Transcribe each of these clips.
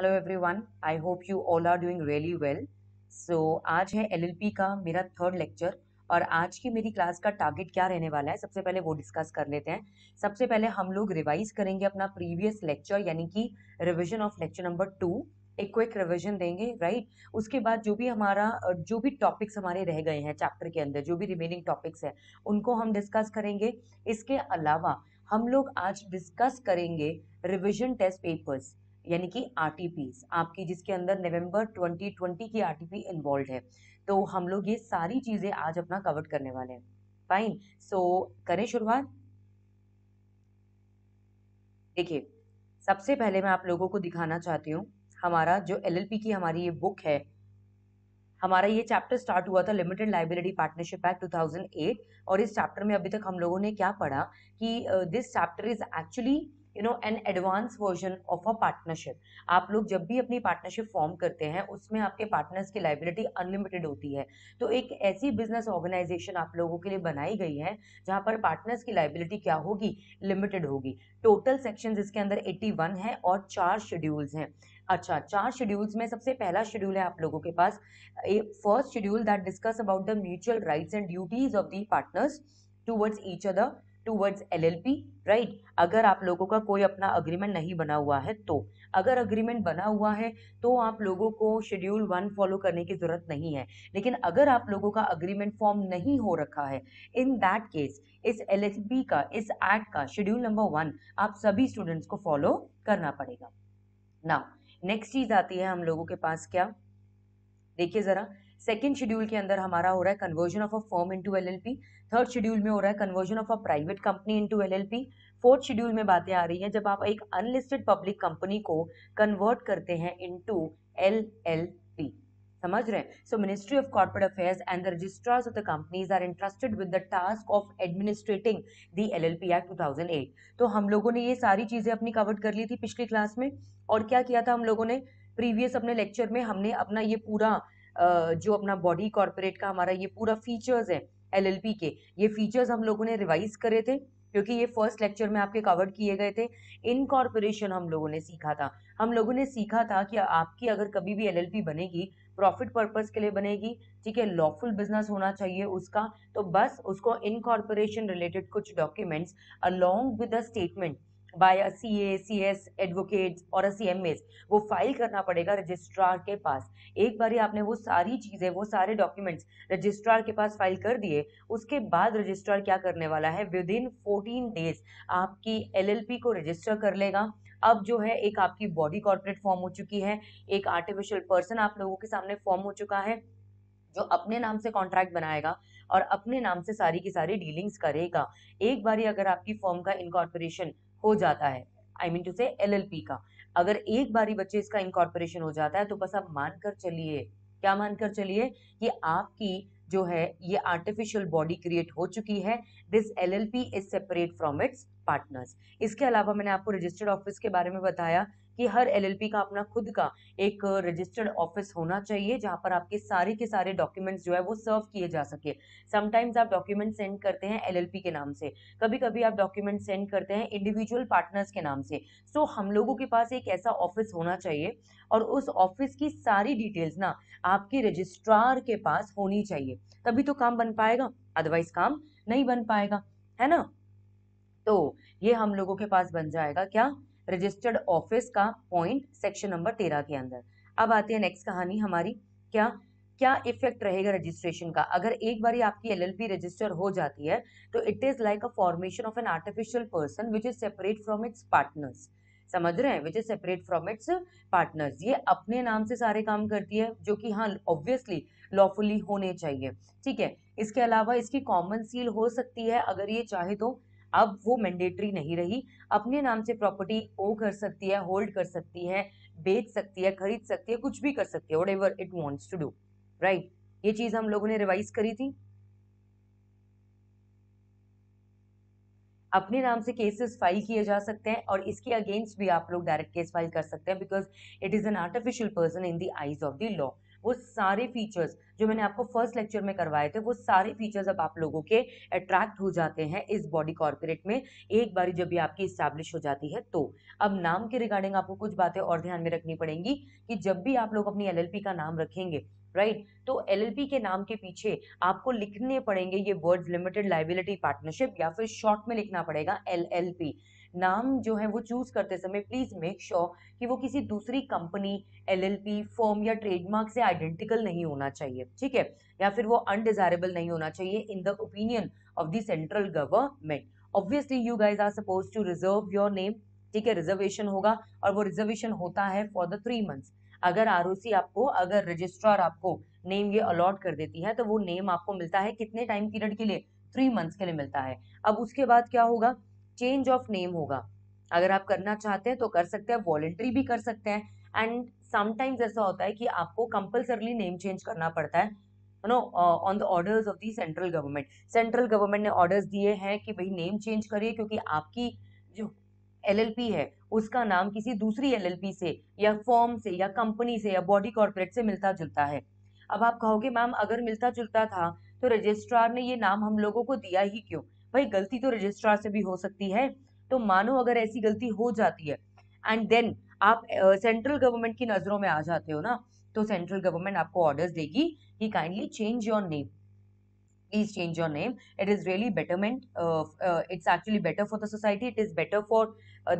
Hello everyone I hope you all are doing really well so आज है LLP का मेरा थर्ड लेक्चर और आज की मेरी क्लास का टारगेट क्या रहने वाला है सबसे पहले वो डिस्कस कर लेते हैं सबसे पहले हम लोग रिवाइज करेंगे अपना प्रीवियस लेक्चर यानी कि revision of lecture number two एक क्विक रिविजन देंगे राइट उसके बाद जो भी हमारा जो भी टॉपिक्स हमारे रह गए हैं चैप्टर के अंदर जो भी रिमेनिंग टॉपिक्स हैं उनको हम डिस्कस करेंगे इसके अलावा हम लोग आज डिस्कस करेंगे रिविजन टेस्ट पेपर्स यानी कि आर आपकी जिसके अंदर नवंबर 2020 की आर टी है तो हम लोग ये सारी चीज़ें आज अपना कवर करने वाले हैं फाइन सो so, करें शुरुआत देखिए सबसे पहले मैं आप लोगों को दिखाना चाहती हूँ हमारा जो एल की हमारी ये बुक है हमारा ये चैप्टर स्टार्ट हुआ था लिमिटेड लाइब्रेरी पार्टनरशिप एक्ट 2008 और इस चैप्टर में अभी तक हम लोगों ने क्या पढ़ा कि this chapter is actually you know an advance version of a partnership आप लोग जब भी अपनी पार्टनरशिप फॉर्म करते हैं उसमें आपके पार्टनर्स की लाइबिलिटी अनलिमिटेड होती है तो एक ऐसी बिजनेस ऑर्गेनाइजेशन आप लोगों के लिए बनाई गई है जहाँ पर पार्टनर्स की लाइबिलिटी क्या होगी लिमिटेड होगी टोटल सेक्शन इसके अंदर एट्टी वन है और चार शेड्यूल्स हैं अच्छा चार शेड्यूल्स में सबसे पहला शेड्यूल है आप लोगों के पास a first schedule that discuss about the mutual rights and duties of the partners towards each other towards P right अगर आप लोगों का कोई अपना अग्रीमेंट नहीं बना हुआ है तो अगर अग्रीमेंट बना हुआ है तो आप लोगों को शेड्यूल वन फॉलो करने की ज़रूरत नहीं है लेकिन अगर आप लोगों का अग्रीमेंट फॉर्म नहीं हो रखा है इन दैट केस इस एल का इस एक्ट का शेड्यूल नंबर वन आप सभी स्टूडेंट्स को फॉलो करना पड़ेगा ना नेक्स्ट चीज़ आती है हम लोगों के पास क्या देखिए ज़रा सेकेंड शेड्यूल के अंदर हमारा हो रहा है conversion of a form into L third schedule में हो रहा है conversion of a private company into L fourth schedule में बातें आ रही हैं जब आप एक अनलिस्टेड पब्लिक कंपनी को कन्वर्ट करते हैं इंटू एल एल पी समझ रहे हैं so ministry of corporate affairs and the registrars of the companies are interested with the task of administrating the L L P act 2008 तो हम लोगों ने ये सारी चीज़ें अपनी कवर कर ली थी पिछली क्लास में और क्या किया था हम लोगों ने प्रीवियस अपने लेक्चर में हमने अपना ये पूरा जो अपना बॉडी कॉरपोरेट का हमारा ये पूरा फीचर्स है एल के ये फीचर्स हम लोगों ने रिवाइज करे थे क्योंकि ये फर्स्ट लेक्चर में आपके कवर किए गए थे इन हम लोगों ने सीखा था हम लोगों ने सीखा था कि आपकी अगर कभी भी एलएलपी बनेगी प्रॉफिट पर्पस के लिए बनेगी ठीक है लॉफुल बिजनेस होना चाहिए उसका तो बस उसको इन रिलेटेड कुछ documents along with the statement by a C A C S advocate और अ सी एम एस वो फाइल करना पड़ेगा रजिस्ट्रार के पास एक बार ही आपने वो सारी चीज़ें वो सारे डॉक्यूमेंट्स रजिस्ट्रार के पास फाइल कर दिए उसके बाद रजिस्ट्रार क्या करने वाला है विद इन फोर्टीन डेज आपकी एल को रजिस्टर कर लेगा अब जो है एक आपकी बॉडी कॉर्पोरेट फॉर्म हो चुकी है एक आर्टिफिशियल पर्सन आप लोगों के सामने फॉर्म हो चुका है जो अपने नाम से कॉन्ट्रैक्ट बनाएगा और अपने नाम से सारी की सारी डीलिंग्स करेगा एक बार अगर आपकी फॉर्म का इनकॉर्पोरेशन हो जाता है I mean to say P का अगर एक बारी बच्चे इसका इंकॉर्पोरेशन हो जाता है तो बस आप मानकर चलिए क्या मानकर चलिए कि आपकी जो है ये आर्टिफिशियल बॉडी क्रिएट हो चुकी है this L L P is separate from its partners इसके अलावा मैंने आपको रजिस्टर्ड ऑफिस के बारे में बताया कि हर एलएलपी का अपना खुद का एक रजिस्टर्ड ऑफिस होना चाहिए जहाँ पर आपके सारे के सारे डॉक्यूमेंट्स जो है वो सर्व किए जा सके समटाइम्स आप डॉक्यूमेंट सेंड करते हैं एलएलपी के नाम से कभी कभी आप डॉक्यूमेंट सेंड करते हैं इंडिविजुअल पार्टनर्स के नाम से सो so, हम लोगों के पास एक ऐसा ऑफिस होना चाहिए और उस ऑफिस की सारी डिटेल्स ना आपके रजिस्ट्रार के पास होनी चाहिए तभी तो काम बन पाएगा अदरवाइज काम नहीं बन पाएगा है ना तो ये हम लोगों के पास बन जाएगा क्या रजिस्टर्ड ऑफिस का पॉइंट सेक्शन नंबर तेरह के अंदर अब आते हैं नेक्स्ट कहानी हमारी क्या क्या इफेक्ट रहेगा रजिस्ट्रेशन का अगर एक बार आपकी एलएलबी रजिस्टर हो जाती है तो it is like a formation of an artificial person which is separate from its partners समझ रहे हैं which is separate from its partners ये अपने नाम से सारे काम करती है जो कि हाँ ऑब्वियसली लॉफुली होने चाहिए ठीक है इसके अलावा इसकी कॉमन सील हो सकती है अगर ये चाहे तो अब वो मैंडेटरी नहीं रही अपने नाम से प्रॉपर्टी ओ कर सकती है होल्ड कर सकती है बेच सकती है खरीद सकती है कुछ भी कर सकती है whatever it wants to do right ये चीज हम लोगों ने रिवाइज करी थी अपने नाम से केसेस फाइल किए जा सकते हैं और इसके अगेंस्ट भी आप लोग डायरेक्ट केस फाइल कर सकते हैं because it is an artificial person in the eyes of the law वो सारे फीचर्स जो मैंने आपको फर्स्ट लेक्चर में करवाए थे वो सारे फीचर्स अब आप लोगों के अट्रैक्ट हो जाते हैं इस बॉडी कॉर्पोरेट में एक बार जब ये आपकी इस्टेब्लिश हो जाती है तो अब नाम के रिगार्डिंग आपको कुछ बातें और ध्यान में रखनी पड़ेंगी कि जब भी आप लोग अपनी एल का नाम रखेंगे राइट right? तो एलएलपी के नाम के पीछे आपको लिखने पड़ेंगे ये वर्ड्स लिमिटेड लाइबिलिटी पार्टनरशिप या फिर शॉर्ट में लिखना पड़ेगा एलएलपी नाम जो है वो चूज़ करते समय प्लीज़ मेक श्योर कि वो किसी दूसरी कंपनी एलएलपी फॉर्म या ट्रेडमार्क से आइडेंटिकल नहीं होना चाहिए ठीक है या फिर वो अनडिजायरेबल नहीं होना चाहिए in the opinion of the central government obviously you guys are suppose to reserve your name ठीक है रिजर्वेशन होगा और वो रिजर्वेशन होता है फॉर द थ्री मंथ्स अगर आर आपको अगर रजिस्ट्रार आपको नेम ये अलॉट कर देती है तो वो नेम आपको मिलता है कितने टाइम पीरियड के लिए थ्री मंथ्स के लिए मिलता है अब उसके बाद क्या होगा चेंज ऑफ नेम होगा अगर आप करना चाहते हैं तो कर सकते हैं वॉलेंट्री भी कर सकते हैं एंड समटाइम्स ऐसा होता है कि आपको कंपल्सरली नेम चेंज करना पड़ता है no on the orders of the central government central government ने ऑर्डर्स दिए हैं कि भाई नेम चेंज करिए क्योंकि आपकी जो एल है उसका नाम किसी दूसरी एल से या फॉर्म से या कंपनी से या बॉडी कॉर्पोरेट से मिलता जुलता है अब आप कहोगे मैम अगर मिलता जुलता था तो रजिस्ट्रार ने ये नाम हम लोगों को दिया ही क्यों भाई गलती तो रजिस्ट्रार से भी हो सकती है तो मानो अगर ऐसी गलती हो जाती है एंड देन आप सेंट्रल uh, गवर्नमेंट की नज़रों में आ जाते हो ना तो सेंट्रल गवर्नमेंट आपको ऑर्डर्स देगी कि kindly change your name please change your name it is really betterment it's actually better for the society it is better for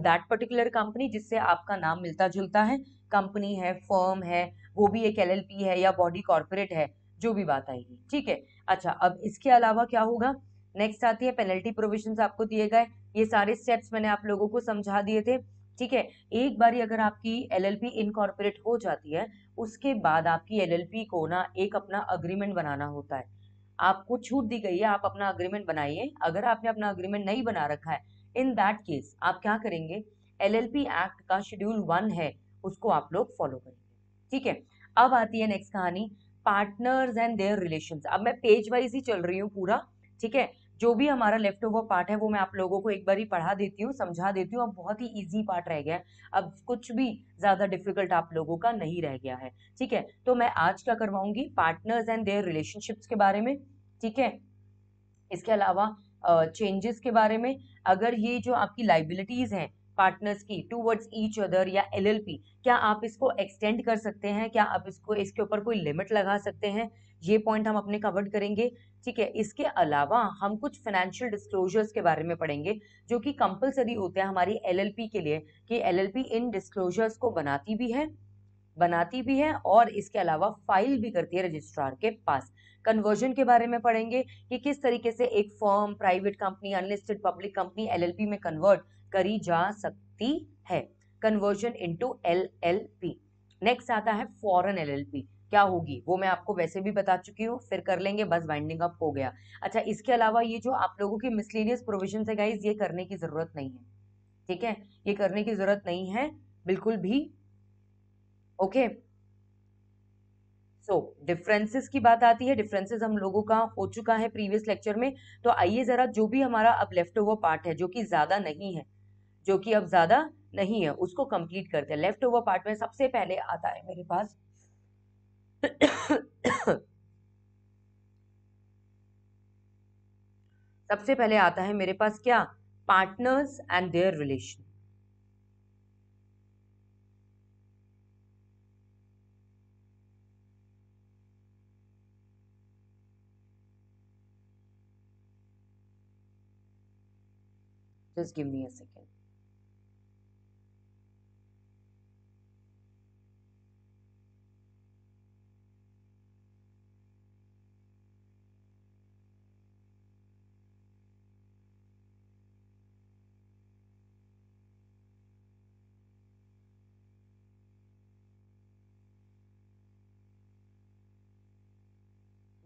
that particular company जिससे आपका नाम मिलता जुलता है कंपनी है फर्म है वो भी एक एल है या बॉडी कॉर्पोरेट है जो भी बात आएगी ठीक है अच्छा अब इसके अलावा क्या होगा नेक्स्ट आती है पेनल्टी प्रोविजन आपको दिए गए ये सारे स्टेप्स मैंने आप लोगों को समझा दिए थे ठीक है एक बार अगर आपकी एल एल पी इनकॉर्पोरेट हो जाती है उसके बाद आपकी एल एल पी को ना एक अपना अग्रीमेंट बनाना होता है आपको छूट दी गई है आप अपना अग्रीमेंट बनाइए अगर आपने अपना अग्रीमेंट नहीं बना रखा है इन दैट केस आप क्या करेंगे एल एल पी एक्ट का शेड्यूल वन है उसको आप लोग फॉलो करेंगे ठीक है अब आती है नेक्स्ट कहानी पार्टनर्स एंड देयर रिलेशन अब मैं पेज वाइज ही चल रही हूँ पूरा ठीक है जो भी हमारा लेफ्ट ओवर पार्ट है वो मैं आप लोगों को एक बार ही पढ़ा देती हूँ समझा देती हूँ अब बहुत ही ईजी पार्ट रह गया है अब कुछ भी ज़्यादा डिफिकल्ट आप लोगों का नहीं रह गया है ठीक है तो मैं आज क्या करवाऊंगी पार्टनर्स एंड देयर रिलेशनशिप्स के बारे में ठीक है इसके अलावा चेंजेस uh, के बारे में अगर ये जो आपकी लाइबिलिटीज़ हैं पार्टनर्स की टूवर्ड्स ईच अदर या एलएलपी क्या आप इसको एक्सटेंड कर सकते हैं क्या आप इसको इसके ऊपर कोई लिमिट लगा सकते हैं ये पॉइंट हम अपने कवर करेंगे ठीक है इसके अलावा हम कुछ फाइनेंशियल डिस्क्लोजर्स के बारे में पढ़ेंगे जो कि कंपलसरी होते हैं हमारी एलएलपी के लिए कि एलएलपी इन डिस्क्लोजर्स को बनाती भी है बनाती भी है और इसके अलावा फाइल भी करती है रजिस्ट्रार के पास कन्वर्जन के बारे में पढ़ेंगे कि किस तरीके से एक form private company unlisted public company LLP में कन्वर्ट करी जा सकती है कन्वर्जन इनटू एलएलपी नेक्स्ट आता है फॉरेन एलएलपी क्या होगी वो मैं आपको वैसे भी बता चुकी हूँ फिर कर लेंगे बस वाइंडिंग अप हो गया अच्छा इसके अलावा ये जो आप लोगों की मिसलिनियस प्रोविजन है गाइज ये करने की ज़रूरत नहीं है ठीक है ये करने की ज़रूरत नहीं है बिल्कुल भी ओके सो डिफरेंसेस की बात आती है डिफरेंसेस हम लोगों का हो चुका है प्रीवियस लेक्चर में तो आइए ज़रा जो भी हमारा अब लेफ्ट ओवर पार्ट है जो कि ज़्यादा नहीं है जो कि अब ज़्यादा नहीं है उसको कंप्लीट करते हैं लेफ्ट ओवर पार्ट में सबसे पहले आता है मेरे पास सबसे पहले आता है मेरे पास क्या partners and their relation just give me a second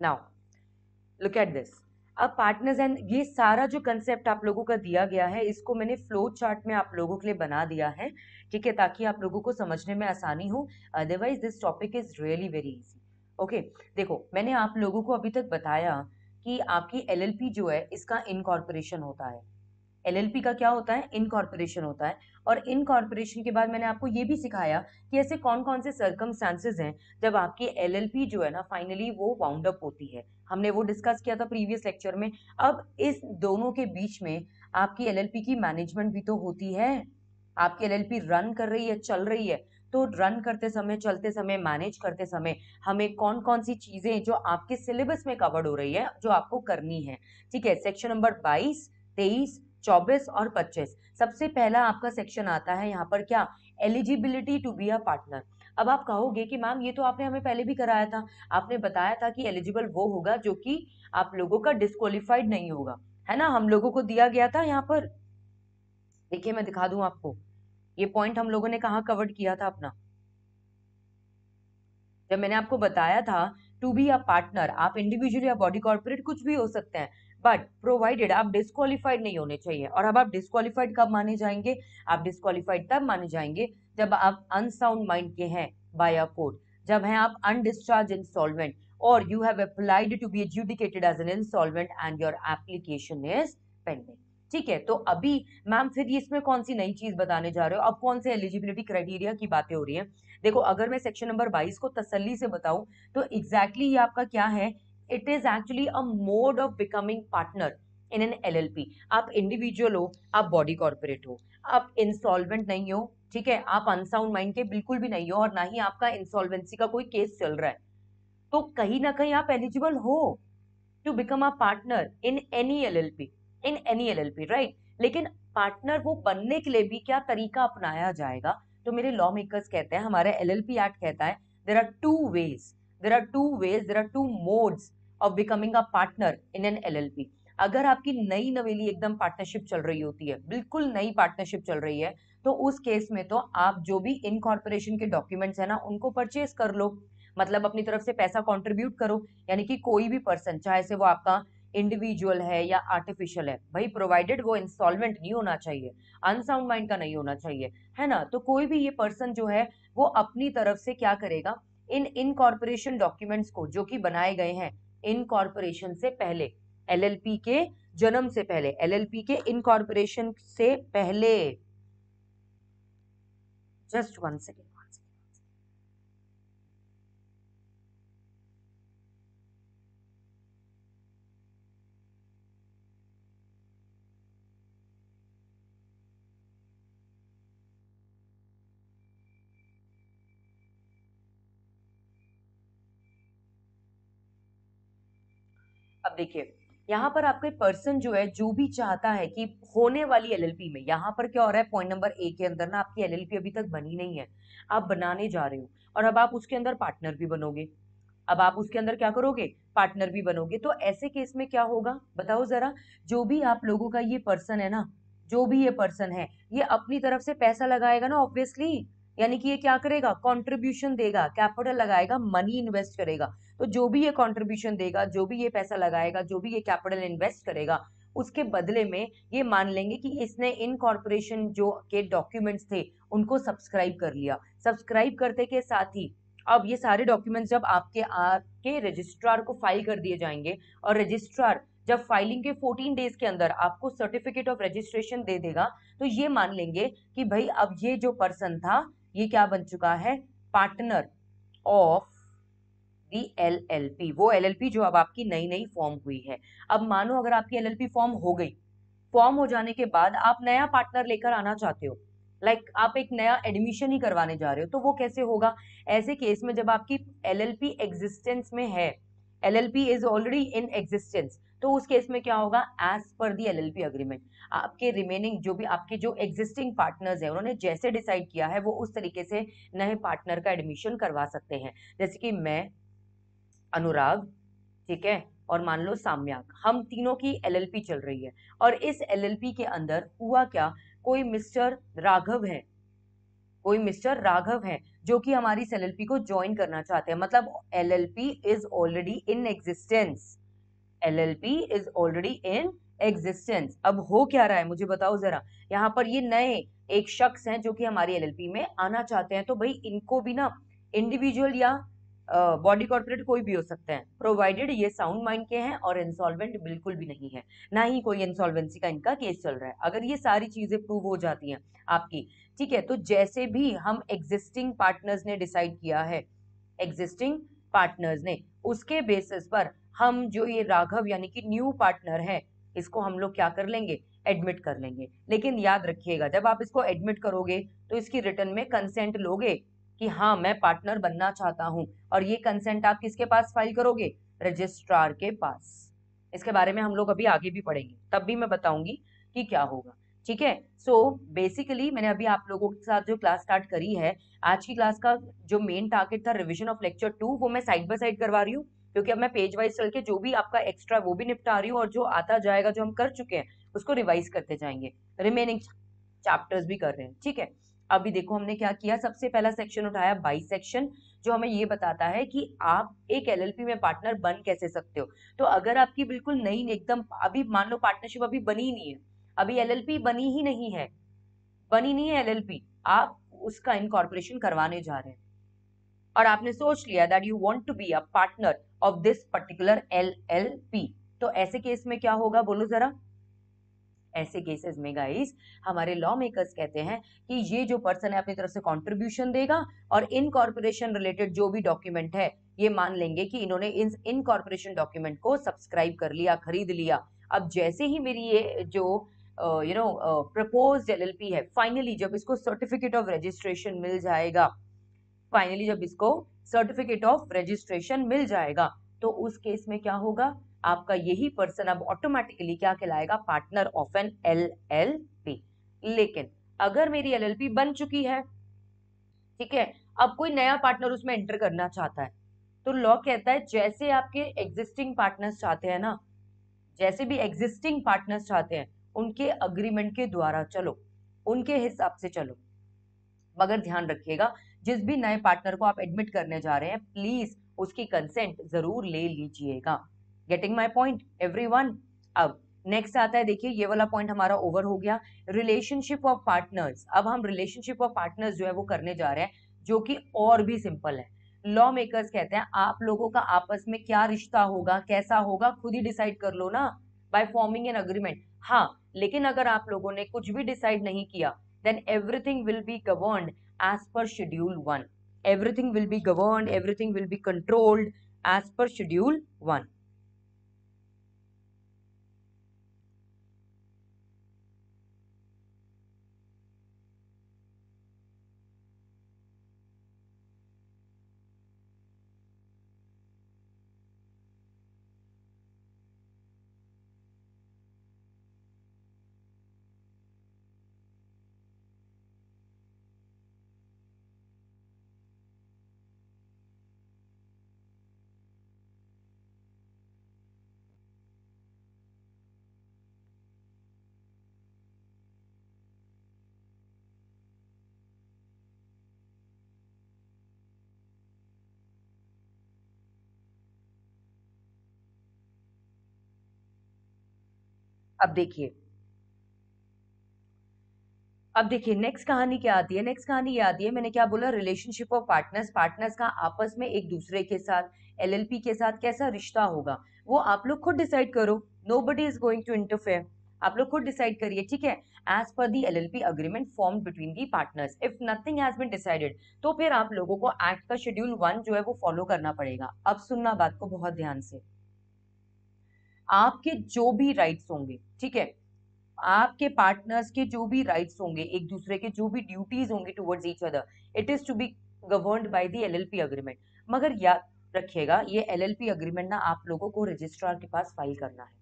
now look at this अब पार्टनर्स एंड ये सारा जो कंसेप्ट आप लोगों का दिया गया है इसको मैंने फ्लो चार्ट में आप लोगों के लिए बना दिया है ठीक है ताकि आप लोगों को समझने में आसानी हो otherwise this topic is really very easy okay देखो मैंने आप लोगों को अभी तक बताया कि आपकी एलएलपी जो है इसका इनकॉर्पोरेशन होता है एलएलपी का क्या होता है इनकॉर्पोरेशन होता है और इनकॉर्पोरेशन के बाद मैंने आपको ये भी सिखाया कि ऐसे कौन कौन से सर्कमस्टांसेस हैं जब आपकी एलएलपी जो है ना फाइनली वो वाउंड अप होती है हमने वो डिस्कस किया था प्रीवियस लेक्चर में अब इस दोनों के बीच में आपकी पी की मैनेजमेंट भी तो होती है आपकी पी रन कर रही है चल रही है तो रन करते समय चलते समय मैनेज करते समय हमें कौन कौन सी चीज़ें जो आपके सिलेबस में कवर्ड हो रही है जो आपको करनी है ठीक है सेक्शन नंबर बाईस तेईस चौबीस और पच्चीस सबसे पहला आपका सेक्शन आता है यहाँ पर क्या eligibility to be a partner अब आप कहोगे कि मैम ये तो आपने हमें पहले भी कराया था आपने बताया था कि एलिजिबल वो होगा जो कि आप लोगों का डिस्कालीफाइड नहीं होगा है ना हम लोगों को दिया गया था यहाँ पर देखिए मैं दिखा दूं आपको ये पॉइंट हम लोगों ने कहा कवर किया था अपना जब मैंने आपको बताया था टू बी अ पार्टनर आप इंडिविजुअल या बॉडी कॉर्पोरेट कुछ भी हो सकते हैं बट प्रोवाइडेड आप डिस्कालीफाइड नहीं होने चाहिए और अब आप डिस्कालीफाइड कब माने जाएंगे आप डिस्कालीफाइड तब माने जाएंगे जब आप अनसाउंड माइंड के हैं बाय अ कोर्ट जब हैं आप अनडिस्चार्ज इंस्टॉलमेंट और you have applied to be adjudicated as an installment and your application is pending ठीक है तो अभी मैम फिर इसमें कौन सी नई चीज बताने जा रहे हो अब कौन से एलिजिबिलिटी क्राइटेरिया की बातें हो रही हैं देखो अगर मैं सेक्शन नंबर 22 को तसल्ली से बताऊं तो एग्जैक्टली exactly ये आपका क्या है it is actually a mode of becoming partner in an L L P आप इंडिविजुअल हो आप बॉडी कॉर्पोरेट हो आप इंसॉल्वेंट नहीं हो ठीक है आप अनसाउंड माइंड के बिल्कुल भी नहीं हो और ना ही आपका इंसॉल्वेंसी का कोई केस चल रहा है तो कहीं ना कहीं आप एलिजिबल हो to become a partner in any L L P in any L L P right लेकिन पार्टनर वो बनने के लिए भी क्या तरीका अपनाया जाएगा तो मेरे लॉ मेकर्स कहते हैं हमारा एल एल पी एक्ट कहता है there are two ways there are two ways there are two modes of becoming a partner in an LLP अगर आपकी नई नवेली एकदम पार्टनरशिप चल रही होती है बिल्कुल नई पार्टनरशिप चल रही है तो उस केस में तो आप जो भी इन कॉर्पोरेशन के डॉक्यूमेंट्स है ना उनको परचेज कर लो मतलब अपनी तरफ से पैसा कॉन्ट्रीब्यूट करो यानी कि कोई भी पर्सन चाहे से वो आपका इंडिविजुअल है या आर्टिफिशियल है भाई प्रोवाइडेड वो इंस्टॉलमेंट नहीं होना चाहिए अनसाउंड माइंड का नहीं होना चाहिए है ना तो कोई भी ये पर्सन जो है वो अपनी तरफ से क्या करेगा इन इन कॉर्पोरेशन डॉक्यूमेंट्स को जो कि बनाए गए हैं इनकॉर्पोरेशन से पहले एलएलपी के जन्म से पहले एलएलपी के इनकॉर्पोरेशन से पहले जस्ट वन सेकेंड देखिए यहाँ पर आपके पर्सन जो है जो भी चाहता है कि होने वाली एल में यहाँ पर क्या हो रहा है पॉइंट नंबर ए के अंदर ना आपकी एल अभी तक बनी नहीं है आप बनाने जा रहे हो और अब आप उसके अंदर पार्टनर भी बनोगे अब आप उसके अंदर क्या करोगे पार्टनर भी बनोगे तो ऐसे केस में क्या होगा बताओ जरा जो भी आप लोगों का ये पर्सन है ना जो भी ये पर्सन है ये अपनी तरफ से पैसा लगाएगा ना ऑब्वियसली यानी कि ये क्या करेगा कंट्रीब्यूशन देगा कैपिटल लगाएगा मनी इन्वेस्ट करेगा तो जो भी ये कंट्रीब्यूशन देगा जो भी ये पैसा लगाएगा जो भी ये कैपिटल इन्वेस्ट करेगा उसके बदले में ये मान लेंगे कि इसने इन कॉरपोरेशन जो के डॉक्यूमेंट्स थे उनको सब्सक्राइब कर लिया सब्सक्राइब करते के साथ ही अब ये सारे डॉक्यूमेंट्स जब आपके आपके रजिस्ट्रार को फाइल कर दिए जाएंगे और रजिस्ट्रार जब फाइलिंग के 14 डेज के अंदर आपको सर्टिफिकेट ऑफ रजिस्ट्रेशन दे देगा तो ये मान लेंगे कि भाई अब ये जो पर्सन था ये क्या बन चुका है partner of the L L P वो एल एल पी जो अब आपकी नई नई फॉर्म हुई है अब मानो अगर आपकी एल एल पी फॉर्म हो गई फॉर्म हो जाने के बाद आप नया पार्टनर लेकर आना चाहते हो लाइक like, आप एक नया एडमिशन ही करवाने जा रहे हो तो वो कैसे होगा ऐसे केस में जब आपकी एल एल पी एग्जिस्टेंस में है L L P is already in existence तो उस केस में क्या होगा as per the L agreement आपके रिमेनिंग जो भी आपके जो एग्जिस्टिंग पार्टनर्स हैं उन्होंने जैसे डिसाइड किया है वो उस तरीके से नए पार्टनर का एडमिशन करवा सकते हैं जैसे कि मैं अनुराग ठीक है और मान लो साम्याक हम तीनों की एलएलपी चल रही है और इस एलएलपी के अंदर हुआ क्या कोई मिस्टर राघव है कोई मिस्टर राघव है जो कि हमारी एल को ज्वाइन करना चाहते हैं मतलब L is already in existence P is already in existence अब हो क्या रहा है मुझे बताओ जरा यहाँ पर ये नए एक शख्स हैं जो कि हमारी पी में आना चाहते हैं तो भाई इनको भी ना इंडिविजुअल या बॉडी uh, कॉर्पोरेट कोई भी हो सकते हैं प्रोवाइडेड ये साउंड माइंड के हैं और इंसॉल्वेंट बिल्कुल भी नहीं है ना ही कोई इंसॉल्वेंसी का इनका केस चल रहा है अगर ये सारी चीज़ें प्रूव हो जाती हैं आपकी ठीक है तो जैसे भी हम एग्जिस्टिंग पार्टनर्स ने डिसाइड किया है एग्जिस्टिंग पार्टनर्स ने उसके बेसिस पर हम जो ये राघव यानी कि न्यू पार्टनर है इसको हम लोग क्या कर लेंगे एडमिट कर लेंगे लेकिन याद रखिएगा जब आप इसको एडमिट करोगे तो इसकी रिटर्न में कंसेंट लोगे कि हाँ मैं पार्टनर बनना चाहता हूँ और ये कंसेंट आप किसके पास फाइल करोगे रजिस्ट्रार के पास इसके बारे में हम लोग अभी आगे भी पढ़ेंगे तब भी मैं बताऊंगी कि क्या होगा ठीक है सो बेसिकली मैंने अभी आप लोगों के साथ जो क्लास स्टार्ट करी है आज की क्लास का जो मेन टारगेट था रिविजन ऑफ लेक्चर टू वो मैं साइड बाय साइड करवा रही हूँ क्योंकि अब मैं पेज वाइज चल के जो भी आपका एक्स्ट्रा वो भी निपटा रही हूँ और जो आता जाएगा जो हम कर चुके हैं उसको रिवाइज करते जाएंगे रिमेनिंग चैप्टर्स भी कर रहे हैं ठीक है अभी देखो हमने क्या किया सबसे पहला सेक्शन उठाया बाई सेक्शन जो हमें ये बताता है कि आप एक एलएलपी में पार्टनर बन कैसे सकते हो तो अगर आपकी बिल्कुल नई एकदम अभी मान लो पार्टनरशिप अभी बनी ही नहीं है अभी एलएलपी बनी ही नहीं है बनी नहीं है एलएलपी आप उसका इनकॉर्पोरेशन करवाने जा रहे हैं और आपने सोच लिया that you want to be a partner of this particular L L P तो ऐसे केस में क्या होगा बोलो जरा ऐसे केसेस में गाइस हमारे लॉ मेकर्स कहते हैं कि ये जो पर्सन है अपनी तरफ से कंट्रीब्यूशन देगा और इन कॉर्पोरेशन रिलेटेड जो भी डॉक्यूमेंट है ये मान लेंगे कि इन्होंने इन इन कॉर्पोरेशन डॉक्यूमेंट को सब्सक्राइब कर लिया खरीद लिया अब जैसे ही मेरी ये जो यू नो प्रपोज एल है फाइनली जब इसको सर्टिफिकेट ऑफ रजिस्ट्रेशन मिल जाएगा फाइनली जब इसको सर्टिफिकेट ऑफ रजिस्ट्रेशन मिल जाएगा तो उस केस में क्या होगा आपका यही पर्सन अब ऑटोमेटिकली क्या कहलाएगा partner of an L L P लेकिन अगर मेरी एल एल पी बन चुकी है ठीक है अब कोई नया पार्टनर उसमें एंटर करना चाहता है तो लॉ कहता है जैसे आपके एग्जिस्टिंग पार्टनर्स चाहते हैं ना जैसे भी एग्जिस्टिंग पार्टनर्स चाहते हैं उनके अग्रीमेंट के द्वारा चलो उनके हिसाब से चलो मगर ध्यान रखिएगा जिस भी नए पार्टनर को आप एडमिट करने जा रहे हैं प्लीज उसकी कंसेंट जरूर ले लीजिएगा गेटिंग माई पॉइंट एवरी अब नेक्स्ट आता है देखिए ये वाला पॉइंट हमारा ओवर हो गया रिलेशनशिप ऑफ पार्टनर्स अब हम रिलेशनशिप ऑफ पार्टनर्स जो है वो करने जा रहे हैं जो कि और भी सिंपल है लॉ मेकर्स कहते हैं आप लोगों का आपस में क्या रिश्ता होगा कैसा होगा खुद ही डिसाइड कर लो ना बाय फॉर्मिंग एन अग्रीमेंट हाँ लेकिन अगर आप लोगों ने कुछ भी डिसाइड नहीं किया then everything will be govern as per schedule 1 everything will be governed everything will be controlled as per schedule 1 अब देखिए अब देखिए नेक्स्ट कहानी क्या आती है नेक्स्ट कहानी ये आती है मैंने क्या बोला रिलेशनशिप ऑफ पार्टनर्स पार्टनर्स का आपस में एक दूसरे के साथ एलएलपी के साथ कैसा रिश्ता होगा वो आप लोग खुद डिसाइड करो nobody is going to interfere आप लोग खुद डिसाइड करिए ठीक है as per the L L P agreement form between the partners if nothing has been decided तो फिर आप लोगों को एक्ट का शेड्यूल वन जो है वो फॉलो करना पड़ेगा अब सुनना बात को बहुत ध्यान से आपके जो भी राइट्स होंगे ठीक है आपके पार्टनर्स के जो भी राइट्स होंगे एक दूसरे के जो भी ड्यूटीज होंगे towards each other it is to be govern by the LLP agreement मगर याद रखिएगा ये एलएलपी अग्रीमेंट ना आप लोगों को रजिस्ट्रार के पास फाइल करना है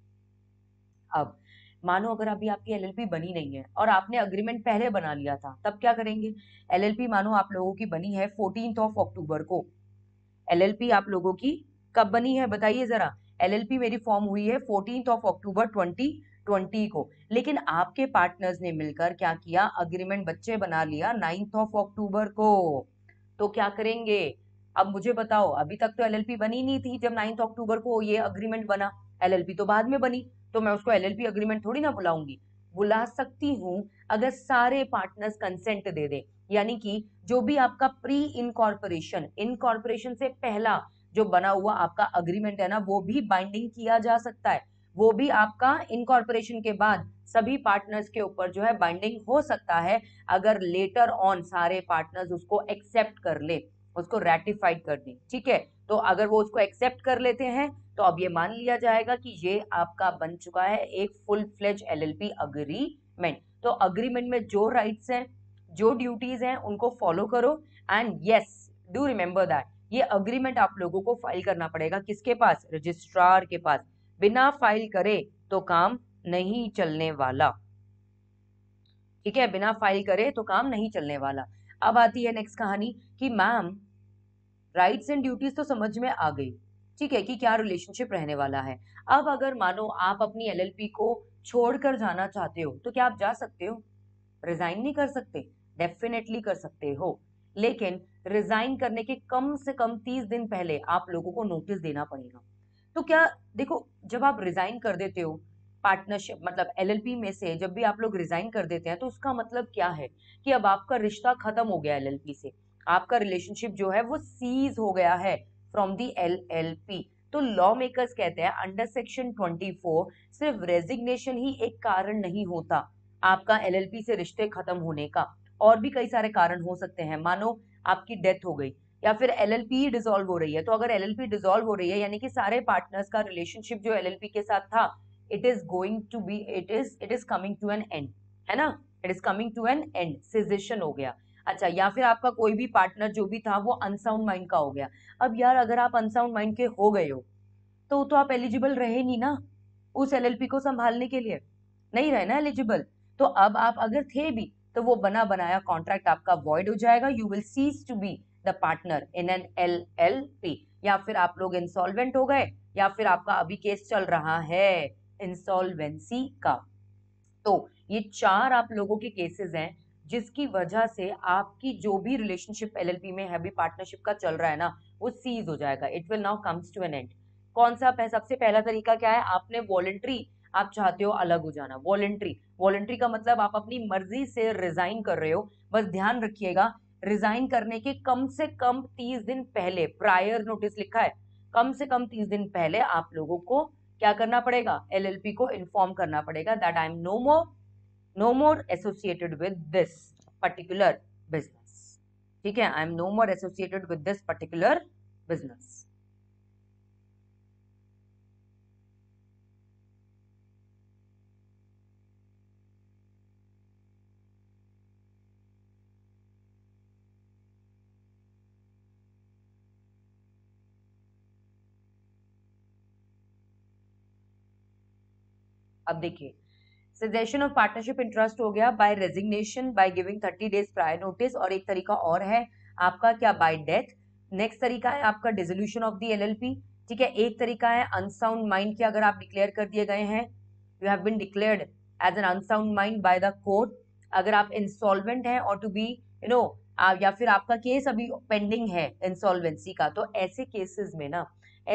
अब मानो अगर अभी आपकी एलएलपी बनी नहीं है और आपने अग्रीमेंट पहले बना लिया था तब क्या करेंगे एलएलपी मानो आप लोगों की बनी है फोर्टीन ऑफ अक्टूबर को एलएलपी आप लोगों की कब बनी है बताइए जरा एलएलपी मेरी फॉर्म हुई है fourteen of October twenty twenty को लेकिन आपके पार्टनर्स ने मिलकर क्या किया अग्रीमेंट बच्चे बना लिया नाइन्थ ऑफ अक्टूबर को तो क्या करेंगे अब मुझे बताओ अभी तक तो एलएलपी बनी नहीं थी जब नाइन्थ अक्टूबर को ये अग्रीमेंट बना एलएलपी तो बाद में बनी तो मैं उसको एलएलपी अग्रीमेंट थोड़ी ना बुलाऊंगी बुला सकती हूँ अगर सारे पार्टनर्स कंसेंट दे दे यानी कि जो भी आपका प्री इनकॉर्पोरेशन इनकॉर्पोरेशन से पहला जो बना हुआ आपका अग्रीमेंट है ना वो भी बाइंडिंग किया जा सकता है वो भी आपका इनकॉर्पोरेशन के बाद सभी पार्टनर्स के ऊपर जो है बाइंडिंग हो सकता है अगर लेटर ऑन सारे पार्टनर्स उसको एक्सेप्ट कर ले उसको रेटिफाइड कर दे ठीक है तो अगर वो उसको एक्सेप्ट कर लेते हैं तो अब ये मान लिया जाएगा कि ये आपका बन चुका है एक full fledge L L P agreement तो अग्रीमेंट में जो राइट्स हैं जो ड्यूटीज हैं उनको फॉलो करो and yes do remember that ये अग्रीमेंट आप लोगों को फाइल करना पड़ेगा किसके पास रजिस्ट्रार के पास बिना फाइल करे तो काम नहीं चलने वाला ठीक है बिना फाइल करे तो काम नहीं चलने वाला अब आती है नेक्स्ट कहानी कि मैम राइट्स एंड ड्यूटीज तो समझ में आ गई ठीक है कि क्या रिलेशनशिप रहने वाला है अब अगर मानो आप अपनी एलएलपी को छोड़कर जाना चाहते हो तो क्या आप जा सकते हो रिजाइन नहीं कर सकते डेफिनेटली कर सकते हो लेकिन रिजाइन करने के कम से कम तीस दिन पहले आप लोगों को नोटिस देना पड़ेगा तो क्या देखो जब आप रिजाइन कर देते हो पार्टनरशिप मतलब एलएलपी में से जब भी आप लोग रिजाइन कर देते हैं तो उसका मतलब क्या है कि अब आपका रिश्ता खत्म हो गया एलएलपी से आपका रिलेशनशिप जो है वो सीज हो गया है फ्रॉम दी एलएलपी तो लॉ मेकर्स कहते हैं अंडर सेक्शन 24 सिर्फ रेजिग्नेशन ही एक कारण नहीं होता आपका एलएलपी से रिश्ते खत्म होने का और भी कई सारे कारण हो सकते हैं मानो आपकी डेथ हो गई या फिर एल एल पी डिजोल्व हो रही है तो अगर एल एल पी डिजोल्व हो रही है यानी कि सारे पार्टनर्स का रिलेशनशिप जो एल एल पी के साथ था it is going to be it is it is coming to an end है ना it is coming to an end cessation हो गया अच्छा या फिर आपका कोई भी पार्टनर जो भी था वो अनसाउंड माइंड का हो गया अब यार अगर आप अनसाउंड माइंड के हो गए हो तो तो आप एलिजिबल रहे नहीं ना उस एलएलपी को संभालने के लिए नहीं रहे ना एलिजिबल तो अब आप अगर थे भी तो वो बना बनाया कॉन्ट्रैक्ट आपका अवॉइड हो जाएगा you will cease to be the partner in an L L P या फिर आप लोग इंसॉल्वेंट हो गए या फिर आपका अभी केस चल रहा है इंसॉल्वेंसी का तो ये चार आप लोगों के केसेस हैं जिसकी वजह से आपकी जो भी रिलेशनशिप एलएलपी में हैवी पार्टनरशिप का चल रहा है ना वो सीज हो जाएगा it will now comes to an end कौन सा सबसे पहला तरीका क्या है आपने वॉलेंट्री आप चाहते हो अलग हो जाना वॉलेंट्री वॉलेंट्री का मतलब आप अपनी मर्जी से रिजाइन कर रहे हो बस ध्यान रखिएगा रिजाइन करने के कम से कम तीस दिन पहले प्रायर नोटिस लिखा है कम से कम तीस दिन पहले आप लोगों को क्या करना पड़ेगा एल को इन्फॉर्म करना पड़ेगा that I am no more no more associated with this particular business ठीक है I am no more associated with this particular business अब देखिए सजेशन ऑफ पार्टनरशिप इंटरेस्ट हो गया by resignation by giving thirty days prior notice और एक तरीका और है आपका क्या बाय डेथ नेक्स्ट तरीका है आपका डिजोल्यूशन ऑफ दी एल ठीक है एक तरीका है अनसाउंड माइंड के अगर आप डिक्लेयर कर दिए गए हैं you have been declare as an unsound mind by the court अगर आप इंसॉल्वेंट हैं और टू बी यू नो या फिर आपका केस अभी पेंडिंग है इंसॉल्वेंसी का तो ऐसे केसेस में ना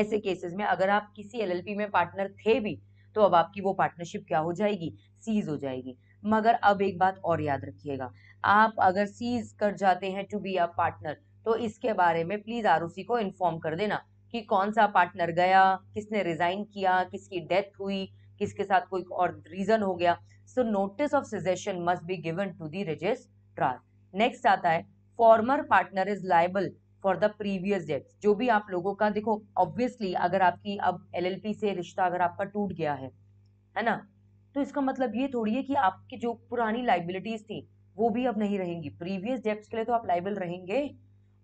ऐसे केसेस में अगर आप किसी एलएलपी में पार्टनर थे भी तो अब आपकी वो पार्टनरशिप क्या हो जाएगी सीज हो जाएगी मगर अब एक बात और याद रखिएगा आप अगर सीज कर जाते हैं टू बी अ पार्टनर तो इसके बारे में प्लीज आर को इन्फॉर्म कर देना कि कौन सा पार्टनर गया किसने रिजाइन किया किसकी डेथ हुई किसके साथ कोई और रीजन हो गया so notice of cessation must be given to the registrar next आता है former partner is liable for the previous debts जो भी आप लोगों का देखो ऑब्वियसली अगर आपकी अब पी से रिश्ता अगर आपका टूट गया है है ना तो इसका मतलब ये थोड़ी है कि आपकी जो पुरानी लाइबिलिटीज थी वो भी अब नहीं रहेंगी प्रीवियस डेप्स के लिए तो आप लाइबल रहेंगे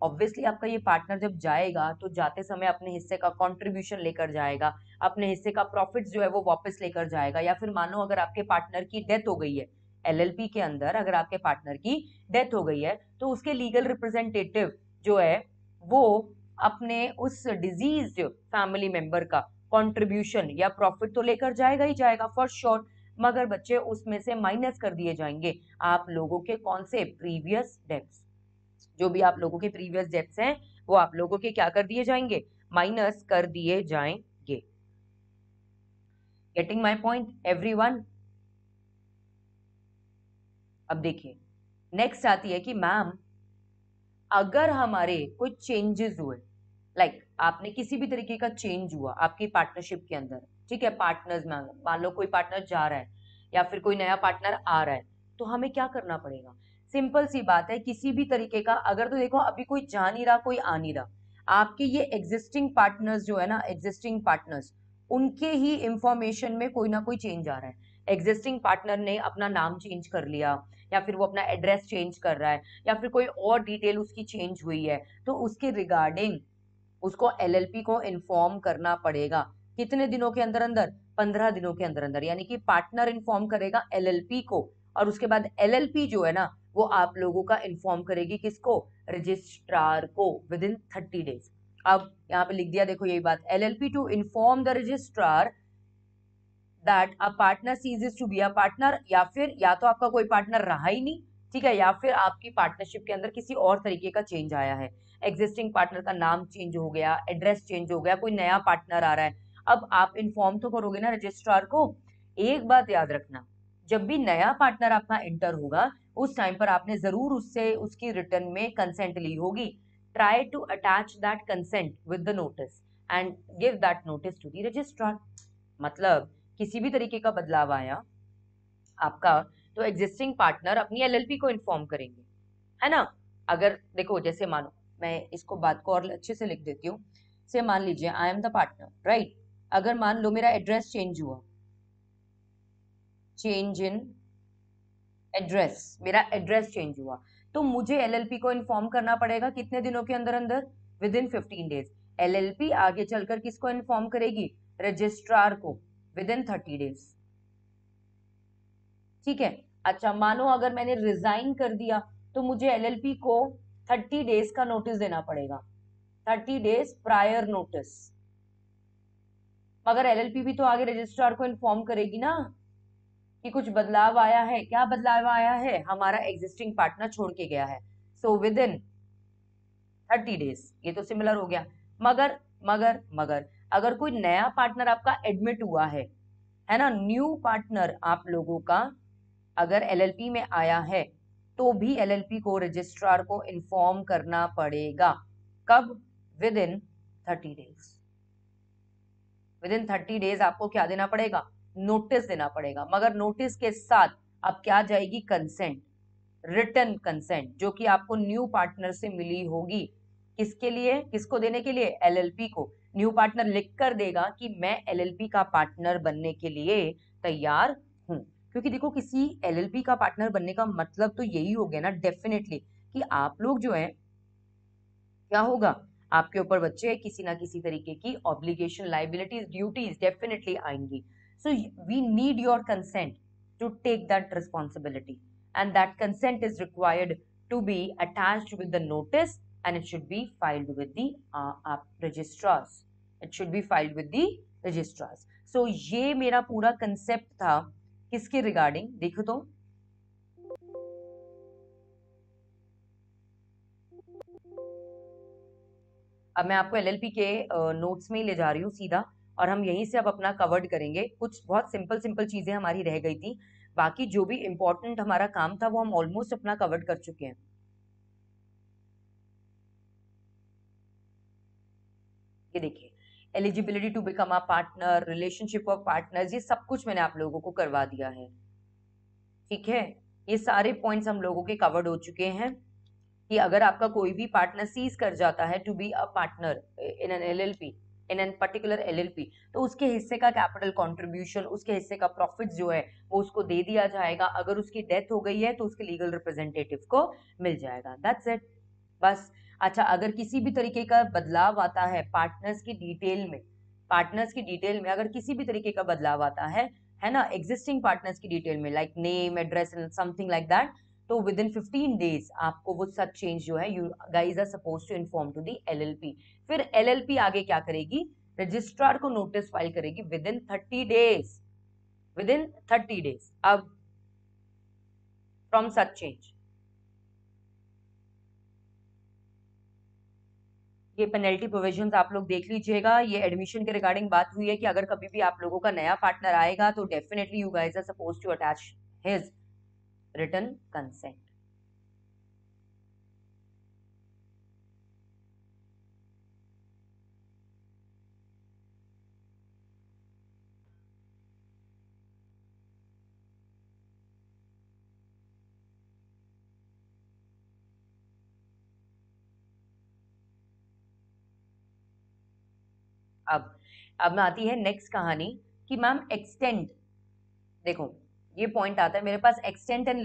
ऑब्वियसली आपका ये पार्टनर जब जाएगा तो जाते समय अपने हिस्से का कॉन्ट्रीब्यूशन लेकर जाएगा अपने हिस्से का प्रॉफिट जो है वो वापस लेकर जाएगा या फिर मानो अगर आपके पार्टनर की डेथ हो गई है पी के अंदर अगर आपके पार्टनर की डेथ हो गई है तो उसके लीगल रिप्रेजेंटेटिव जो है वो अपने उस डिजीज फैमिली मेंबर का कंट्रीब्यूशन या प्रॉफिट तो लेकर जाएगा ही जाएगा फॉर श्योर मगर बच्चे उसमें से माइनस कर दिए जाएंगे आप लोगों के कौन से प्रीवियस डेप्स जो भी आप लोगों के प्रीवियस डेप्स हैं वो आप लोगों के क्या कर दिए जाएंगे माइनस कर दिए जाएंगे गेटिंग माई पॉइंट एवरी अब देखिए नेक्स्ट आती है कि मैम अगर हमारे कोई चेंजेस हुए लाइक like, आपने किसी भी तरीके का चेंज हुआ आपकी पार्टनरशिप के अंदर ठीक है पार्टनर्स में मान लो कोई पार्टनर जा रहा है या फिर कोई नया पार्टनर आ रहा है तो हमें क्या करना पड़ेगा सिंपल सी बात है किसी भी तरीके का अगर तो देखो अभी कोई जा नहीं रहा कोई आ नहीं रहा आपके ये एग्जिस्टिंग पार्टनर्स जो है ना एग्जिस्टिंग पार्टनर्स उनके ही इंफॉर्मेशन में कोई ना कोई चेंज आ रहा है एग्जिस्टिंग पार्टनर ने अपना नाम चेंज कर लिया या फिर वो अपना एड्रेस चेंज कर रहा है या फिर कोई और डिटेल उसकी चेंज हुई है तो उसके रिगार्डिंग उसको एलएलपी को इन्फॉर्म करना पड़ेगा कितने दिनों के अंदर अंदर पंद्रह दिनों के अंदर अंदर यानी कि पार्टनर इन्फॉर्म करेगा एलएलपी को और उसके बाद एलएलपी जो है ना वो आप लोगों का इन्फॉर्म करेगी किसको रजिस्ट्रार को विद इन थर्टी डेज अब यहाँ पे लिख दिया देखो यही बात L L P to inform the registrar that a partner ceases to be a partner या फिर या तो आपका कोई पार्टनर रहा ही नहीं ठीक है या फिर आपकी पार्टनरशिप के अंदर किसी और तरीके का चेंज आया है एग्जिस्टिंग पार्टनर का नाम चेंज हो गया एड्रेस चेंज हो गया कोई नया पार्टनर आ रहा है अब आप इन्फॉर्म तो करोगे ना रजिस्ट्रार को एक बात याद रखना जब भी नया पार्टनर आपका एंटर होगा उस टाइम पर आपने जरूर उससे उसकी रिटर्न में कंसेंट ली होगी try to attach that consent with the notice and give that notice to the registrar मतलब किसी भी तरीके का बदलाव आया आपका तो एग्जिस्टिंग पार्टनर अपनी एलएलपी को इन्फॉर्म करेंगे है ना अगर देखो जैसे मानो मैं इसको बात को और अच्छे से लिख देती हूँ से मान लीजिए I am the partner right अगर मान लो मेरा एड्रेस चेंज हुआ चेंज इन एड्रेस मेरा एड्रेस चेंज हुआ तो मुझे एलएलपी को इन्फॉर्म करना पड़ेगा कितने दिनों के अंदर अंदर within fifteen days LLP आगे चलकर किसको इन्फॉर्म करेगी रजिस्ट्रार को विद इन थर्टी डेज ठीक है अच्छा मानो अगर मैंने रिजाइन कर दिया तो मुझे एलएलपी को थर्टी डेज का नोटिस देना पड़ेगा थर्टी डेज प्रायर नोटिस मगर एलएलपी भी तो आगे रजिस्ट्रार को इन्फॉर्म करेगी ना कि कुछ बदलाव आया है क्या बदलाव आया है हमारा एग्जिस्टिंग पार्टनर छोड़ के गया है so within thirty days ये तो सिमिलर हो गया मगर मगर मगर अगर कोई नया पार्टनर आपका एडमिट हुआ है है ना न्यू पार्टनर आप लोगों का अगर एलएलपी में आया है तो भी एलएलपी को रजिस्ट्रार को इन्फॉर्म करना पड़ेगा कब within thirty days within thirty days आपको क्या देना पड़ेगा नोटिस देना पड़ेगा मगर नोटिस के साथ अब क्या जाएगी कंसेंट रिटर्न कंसेंट जो कि आपको न्यू पार्टनर से मिली होगी किसके लिए किसको देने के लिए एलएलपी को न्यू पार्टनर लिख कर देगा कि मैं एलएलपी का पार्टनर बनने के लिए तैयार हूँ क्योंकि देखो किसी एलएलपी का पार्टनर बनने का मतलब तो यही हो गया ना डेफिनेटली कि आप लोग जो है क्या होगा आपके ऊपर बच्चे किसी ना किसी तरीके की ऑब्लिगेशन लाइबिलिटीज ड्यूटीज डेफिनेटली आएंगी so we need your consent to take that responsibility and that consent is required to be attach with the notice and it should be filed with the uh, uh, registrars. It should be filed with the registrars. So ये मेरा पूरा concept था किसके regarding देखो तो अब मैं आपको एलएलपी के नोट्स में ही ले जा रही हूँ सीधा और हम यहीं से अब अपना कवर्ड करेंगे कुछ बहुत सिंपल सिंपल चीज़ें हमारी रह गई थी बाकी जो भी इम्पोर्टेंट हमारा काम था वो हम ऑलमोस्ट अपना कवर्ड कर चुके हैं ये देखिए eligibility to become a partner relationship of partner ये सब कुछ मैंने आप लोगों को करवा दिया है ठीक है ये सारे पॉइंट्स हम लोगों के कवर्ड हो चुके हैं कि अगर आपका कोई भी पार्टनर सीज कर जाता है to be a partner in an L in an particular L तो उसके हिस्से का कैपिटल कॉन्ट्रीब्यूशन उसके हिस्से का प्रॉफिट जो है वो उसको दे दिया जाएगा अगर उसकी डेथ हो गई है तो उसके लीगल रिप्रेजेंटेटिव को मिल जाएगा दैट्स इट बस अच्छा अगर किसी भी तरीके का बदलाव आता है पार्टनर्स की डिटेल में पार्टनर्स की डिटेल में अगर किसी भी तरीके का बदलाव आता है है ना एग्जिस्टिंग पार्टनर्स की डिटेल में like name address and something like that तो विद इन फिफ्टीन डेज आपको वो सब चेंज जो है you guys are suppose to inform to the L फिर एल आगे क्या करेगी रजिस्ट्रार को नोटिस फाइल करेगी within thirty days within thirty days अब फ्रॉम सच चेंज ये पेनल्टी प्रोविजन आप लोग देख लीजिएगा ये एडमिशन के रिगार्डिंग बात हुई है कि अगर कभी भी आप लोगों का नया पार्टनर आएगा तो definitely you guys are suppose to attach his written consent अब अब आती है नेक्स्ट कहानी कि मैम एक्सटेंट देखो ये पॉइंट आता है मेरे पास extent and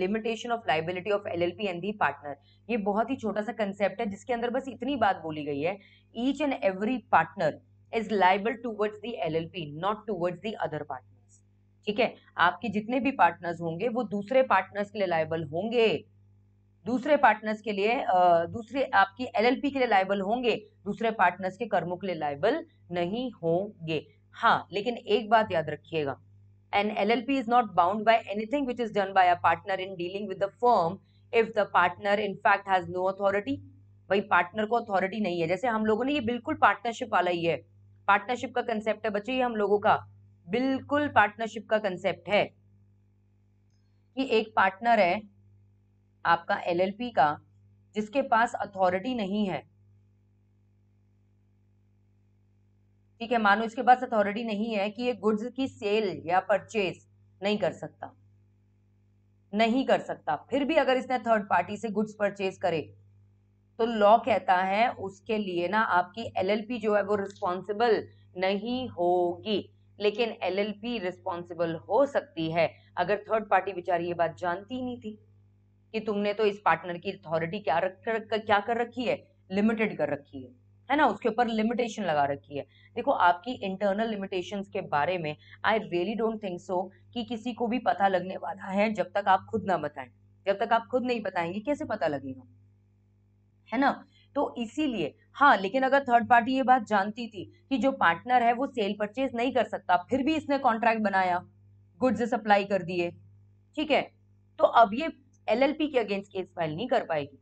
limitation of liability of L L P and the partner ये बहुत ही छोटा सा कंसेप्ट है जिसके अंदर बस इतनी बात बोली गई है each and every partner is liable towards the L L P not towards the other partners ठीक है आपके जितने भी पार्टनर्स होंगे वो दूसरे पार्टनर्स के लिए लाइबल होंगे दूसरे पार्टनर्स के लिए दूसरे आपकी एलएलपी के लिए लाइबल होंगे दूसरे पार्टनर्स के कर्मों के लिए लाइबल नहीं होंगे हाँ लेकिन एक बात याद रखिएगा an L L P is not bound by anything which is done by a partner in dealing with the firm if the partner in fact has no authority भाई पार्टनर को अथॉरिटी नहीं है जैसे हम लोगों ने ये बिल्कुल पार्टनरशिप वाला ही है पार्टनरशिप का कंसेप्ट है बच्चे ये हम लोगों का बिल्कुल पार्टनरशिप का कंसेप्ट है कि एक पार्टनर है आपका एलएलपी का जिसके पास अथॉरिटी नहीं है ठीक है मानो इसके पास अथॉरिटी नहीं है कि ये गुड्स की सेल या परचेज नहीं कर सकता नहीं कर सकता फिर भी अगर इसने थर्ड पार्टी से गुड्स परचेज करे तो लॉ कहता है उसके लिए ना आपकी एलएलपी जो है वो रिस्पॉन्सिबल नहीं होगी लेकिन एलएलपी रिस्पॉन्सिबल हो सकती है अगर थर्ड पार्टी बेचारी ये बात जानती नहीं थी कि तुमने तो इस पार्टनर की अथॉरिटी क्या रख कर, क्या कर रखी है लिमिटेड कर रखी है है ना उसके ऊपर लिमिटेशन लगा रखी है देखो आपकी इंटरनल लिमिटेशंस के बारे में I really don't think so कि किसी को भी पता लगने वाला है जब तक आप खुद ना बताएं जब तक आप खुद नहीं बताएंगे कैसे पता लगेगा है ना तो इसीलिए हाँ लेकिन अगर थर्ड पार्टी ये बात जानती थी कि जो पार्टनर है वो सेल परचेज नहीं कर सकता फिर भी इसने कॉन्ट्रैक्ट बनाया गुड्स सप्लाई कर दिए ठीक है तो अब ये एलएलपी के अगेंस्ट केस फाइल नहीं कर पाएगी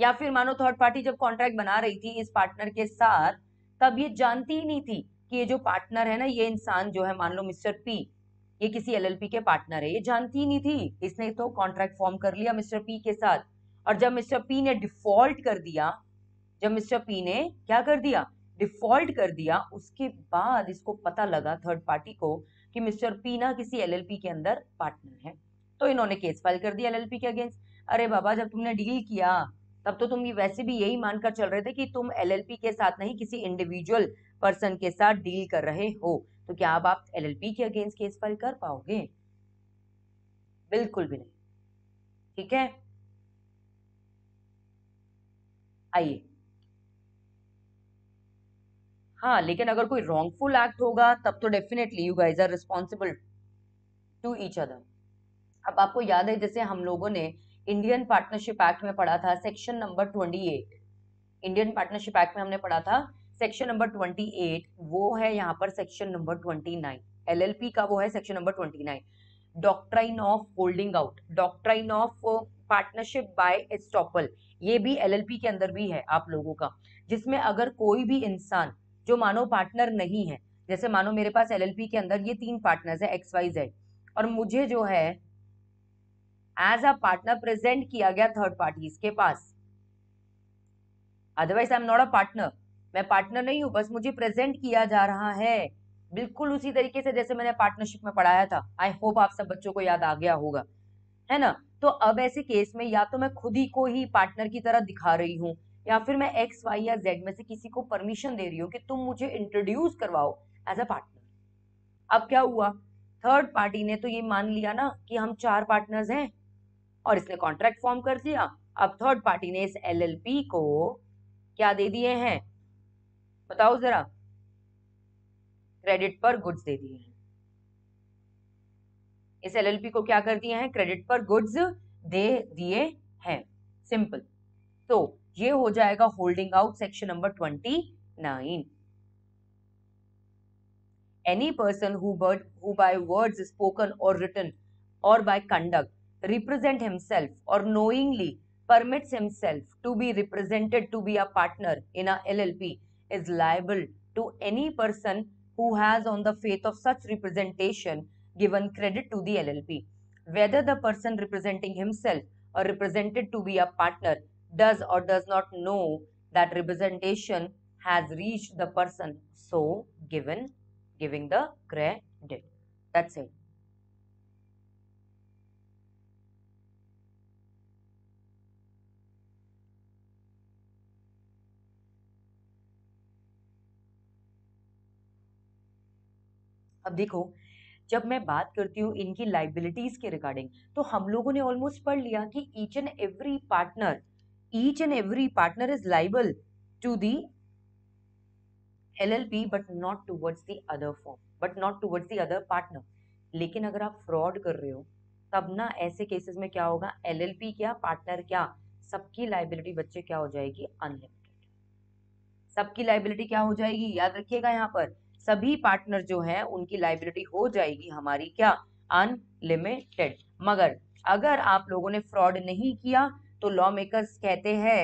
या फिर मानो थर्ड पार्टी जब कॉन्ट्रैक्ट बना रही थी इस पार्टनर के साथ तब ये जानती ही नहीं थी कि ये जो पार्टनर है ना ये इंसान जो है मान लो मिस्टर पी ये किसी एलएलपी के पार्टनर है ये जानती ही नहीं थी इसने तो कॉन्ट्रैक्ट फॉर्म कर लिया मिस्टर पी के साथ और जब मिस्टर पी ने डिफॉल्ट कर दिया जब मिस्टर पी ने क्या कर दिया डिफॉल्ट कर दिया उसके बाद इसको पता लगा थर्ड पार्टी को कि मिस्टर पी ना किसी एलएलपी के अंदर पार्टनर है तो इन्होंने केस फाइल कर दिया एलएलपी के अगेंस्ट अरे बाबा जब तुमने डील किया तब तो तुम वैसे भी यही मानकर चल रहे थे कि तुम एलएलपी के साथ नहीं किसी इंडिविजुअल पर्सन के साथ डील कर रहे हो तो क्या अब आप एलएलपी के अगेंस्ट केस फाइल कर पाओगे बिल्कुल भी नहीं ठीक है आइए हाँ लेकिन अगर कोई रॉन्गफुल एक्ट होगा तब तो definitely you guys are responsible to each other अब आपको याद है जैसे हम लोगों ने इंडियन पार्टनरशिप एक्ट में पढ़ा था section number twenty eight Indian partnership act में हमने पढ़ा था सेक्शन नंबर ट्वेंटी एट वो है यहाँ पर section number twenty nine L L P का वो है section number twenty nine doctrine of holding out doctrine of partnership by estoppel ये भी एल एल पी के अंदर भी है आप लोगों का जिसमें अगर कोई भी इंसान जो मानो पार्टनर नहीं है जैसे मानो मेरे पास एल एल पी के अंदर ये तीन पार्टनर्स है एक्स वाई जेड और मुझे जो है एज अ पार्टनर प्रेजेंट किया गया थर्ड पार्टीज के पास otherwise I am not a partner मैं पार्टनर नहीं हूं बस मुझे प्रेजेंट किया जा रहा है बिल्कुल उसी तरीके से जैसे मैंने पार्टनरशिप में पढ़ाया था आई होप आप सब बच्चों को याद आ गया होगा है ना तो अब ऐसे केस में या तो मैं खुद ही को ही पार्टनर की तरह दिखा रही हूँ या फिर मैं एक्स वाई या जेड में से किसी को परमिशन दे रही हूँ कि तुम मुझे इंट्रोड्यूस करवाओ एज अ पार्टनर अब क्या हुआ थर्ड पार्टी ने तो ये मान लिया ना कि हम चार पार्टनर्स हैं और इसने कॉन्ट्रैक्ट फॉर्म कर दिया अब थर्ड पार्टी ने इस एलएलपी को क्या दे दिए हैं बताओ जरा क्रेडिट पर गुड्स दे दिए हैं इस एलएलपी को क्या कर दिए हैं क्रेडिट पर गुड्स दे दिए हैं सिंपल तो ये हो जाएगा holding out section number twenty nine any person who by words spoken और रिटर्न और by conduct represent himself or knowingly permits himself to be represented to be a partner in a LLP is liable to any person who has on the faith of such representation given credit to the LLP. Whether the person representing himself or represented to be a partner does or does not know that representation has reached the person so given giving the credit. That's it. अब देखो जब मैं बात करती हूँ इनकी liabilities के regarding तो हम लोगों ने ऑलमोस्ट पढ़ लिया कि each and every partner each and every partner is liable to the L L P but not towards the other form but not towards the other partner लेकिन अगर आप फ्रॉड कर रहे हो तब ना ऐसे केसेस में क्या होगा एल एल पी क्या पार्टनर क्या सबकी लाइबिलिटी बच्चे क्या हो जाएगी अनलिमिटेड सबकी लाइबिलिटी क्या हो जाएगी याद रखिएगा यहाँ पर सभी पार्टनर जो हैं उनकी लाइबिलिटी हो जाएगी हमारी क्या अनलिमिटेड मगर अगर आप लोगों ने फ्रॉड नहीं किया तो लॉ मेकर्स कहते हैं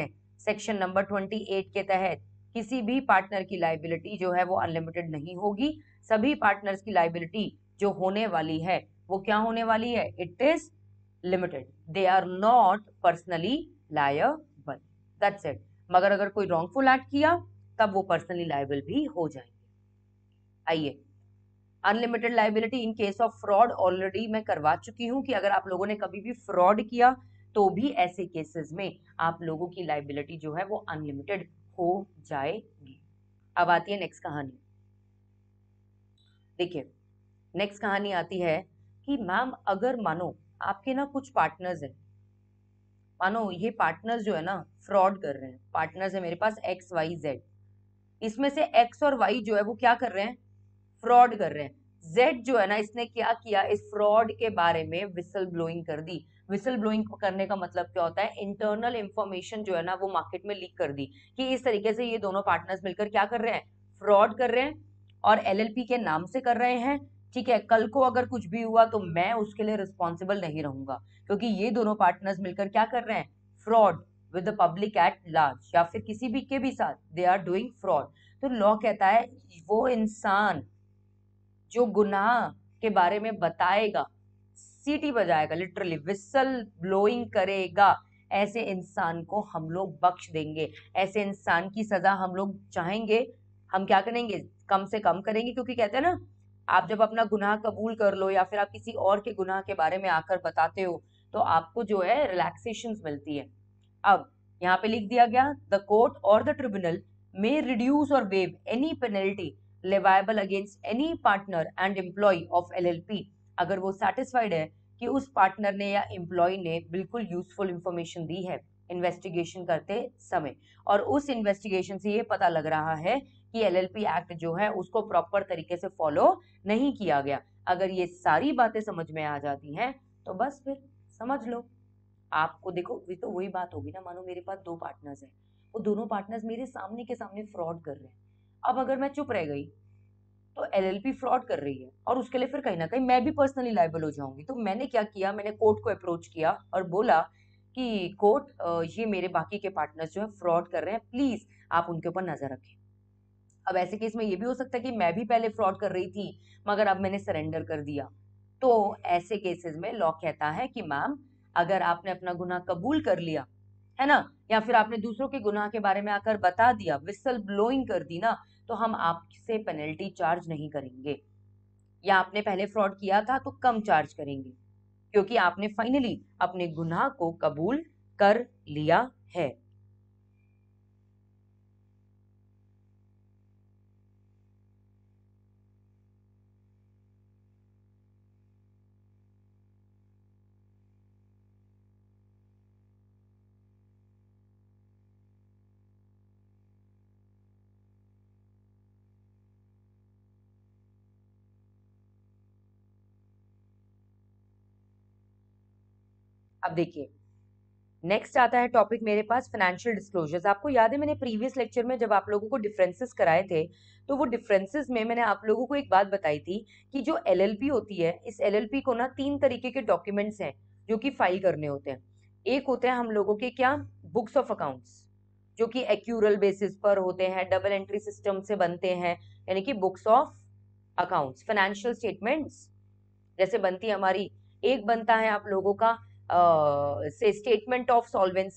सेक्शन नंबर ट्वेंटी एट के तहत किसी भी पार्टनर की लाइबिलिटी जो है वो अनलिमिटेड नहीं होगी सभी पार्टनर्स की लाइबिलिटी जो होने वाली है वो क्या होने वाली है it is limited they are not personally liable that's it मगर अगर कोई रॉन्गफुल एक्ट किया तब वो पर्सनली लाइबल भी हो जाए आइए unlimited liability in case of fraud already मैं करवा चुकी हूँ कि अगर आप लोगों ने कभी भी फ्रॉड किया तो भी ऐसे केसेस में आप लोगों की लाइबिलिटी जो है वो अनलिमिटेड हो जाएगी अब आती है नेक्स्ट कहानी देखिए नेक्स्ट कहानी आती है कि मैम अगर मानो आपके ना कुछ पार्टनर्स हैं मानो ये पार्टनर्स जो है ना फ्रॉड कर रहे हैं पार्टनर्स है मेरे पास एक्स वाई जेड इसमें से एक्स और वाई जो है वो क्या कर रहे हैं फ्रॉड कर रहे हैं जेड जो है ना इसने क्या किया इस फ्रॉड के बारे में विसल ब्लोइंग कर दी विसल ब्लोइंग करने का मतलब क्या होता है इंटरनल इंफॉर्मेशन जो है ना वो मार्केट में लीक कर दी कि इस तरीके से ये दोनों पार्टनर्स मिलकर क्या कर रहे हैं फ्रॉड कर रहे हैं और एलएलपी के नाम से कर रहे हैं ठीक है कल को अगर कुछ भी हुआ तो मैं उसके लिए रिस्पॉन्सिबल नहीं रहूंगा क्योंकि ये दोनों पार्टनर्स मिलकर क्या कर रहे हैं fraud with the public at large या फिर किसी भी के भी साथ दे आर डूइंग फ्रॉड तो लॉ कहता है वो इंसान जो गुनाह के बारे में बताएगा सीटी बजाएगा लिटरली विसल ब्लोइंग करेगा ऐसे इंसान को हम लोग बख्श देंगे ऐसे इंसान की सज़ा हम लोग चाहेंगे हम क्या करेंगे कम से कम करेंगे क्योंकि कहते हैं ना आप जब अपना गुनाह कबूल कर लो या फिर आप किसी और के गुनाह के बारे में आकर बताते हो तो आपको जो है रिलैक्सेशन मिलती है अब यहाँ पे लिख दिया गया द कोर्ट और द ट्रिब्यूनल मे रिड्यूस और waive any penalty leviable against any partner and employ of L L P अगर वो सेटिस्फाइड है कि उस पार्टनर ने या एम्प्लॉय ने बिल्कुल यूजफुल इंफॉर्मेशन दी है इन्वेस्टिगेशन करते समय और उस इन्वेस्टिगेशन से ये पता लग रहा है कि एल एल पी एक्ट जो है उसको प्रॉपर तरीके से फॉलो नहीं किया गया अगर ये सारी बातें समझ में आ जाती हैं तो बस फिर समझ लो आपको देखो तो वही बात होगी ना मानो मेरे पास दो पार्टनर्स हैं वो दोनों पार्टनर्स मेरे सामने के सामने फ्रॉड कर रहे हैं अब अगर मैं चुप रह गई तो एल एल पी फ्रॉड कर रही है और उसके लिए फिर कहीं ना कहीं मैं भी पर्सनली लाइबल हो जाऊंगी तो मैंने क्या किया मैंने कोर्ट को अप्रोच किया और बोला कि कोर्ट ये मेरे बाकी के पार्टनर्स जो है फ्रॉड कर रहे हैं प्लीज़ आप उनके ऊपर नज़र रखें अब ऐसे केस में ये भी हो सकता है कि मैं भी पहले फ्रॉड कर रही थी मगर अब मैंने सरेंडर कर दिया तो ऐसे केसेस में लॉ कहता है कि मैम अगर आपने अपना गुनाह कबूल कर लिया है ना या फिर आपने दूसरों के गुनाह के बारे में आकर बता दिया विसल ब्लोइंग कर दी ना तो हम आपसे पेनल्टी चार्ज नहीं करेंगे या आपने पहले फ्रॉड किया था तो कम चार्ज करेंगे क्योंकि आपने फाइनली अपने गुनाह को कबूल कर लिया है अब देखिए नेक्स्ट आता है टॉपिक मेरे पास फाइनेंशियल डिस्क्लोजर्स आपको याद है मैंने प्रीवियस लेक्चर में जब आप लोगों को डिफरेंसेस कराए थे तो वो डिफरेंसेस में मैंने आप लोगों को एक बात बताई थी कि जो एलएलपी होती है इस एलएलपी को ना तीन तरीके के डॉक्यूमेंट्स हैं जो कि फाइल करने होते हैं एक होते हैं हम लोगों के क्या बुक्स ऑफ अकाउंट्स जो कि एक्यूरल बेसिस पर होते हैं डबल एंट्री सिस्टम से बनते हैं यानी कि books of accounts financial statements जैसे बनती है हमारी एक बनता है आप लोगों का statement uh, of statement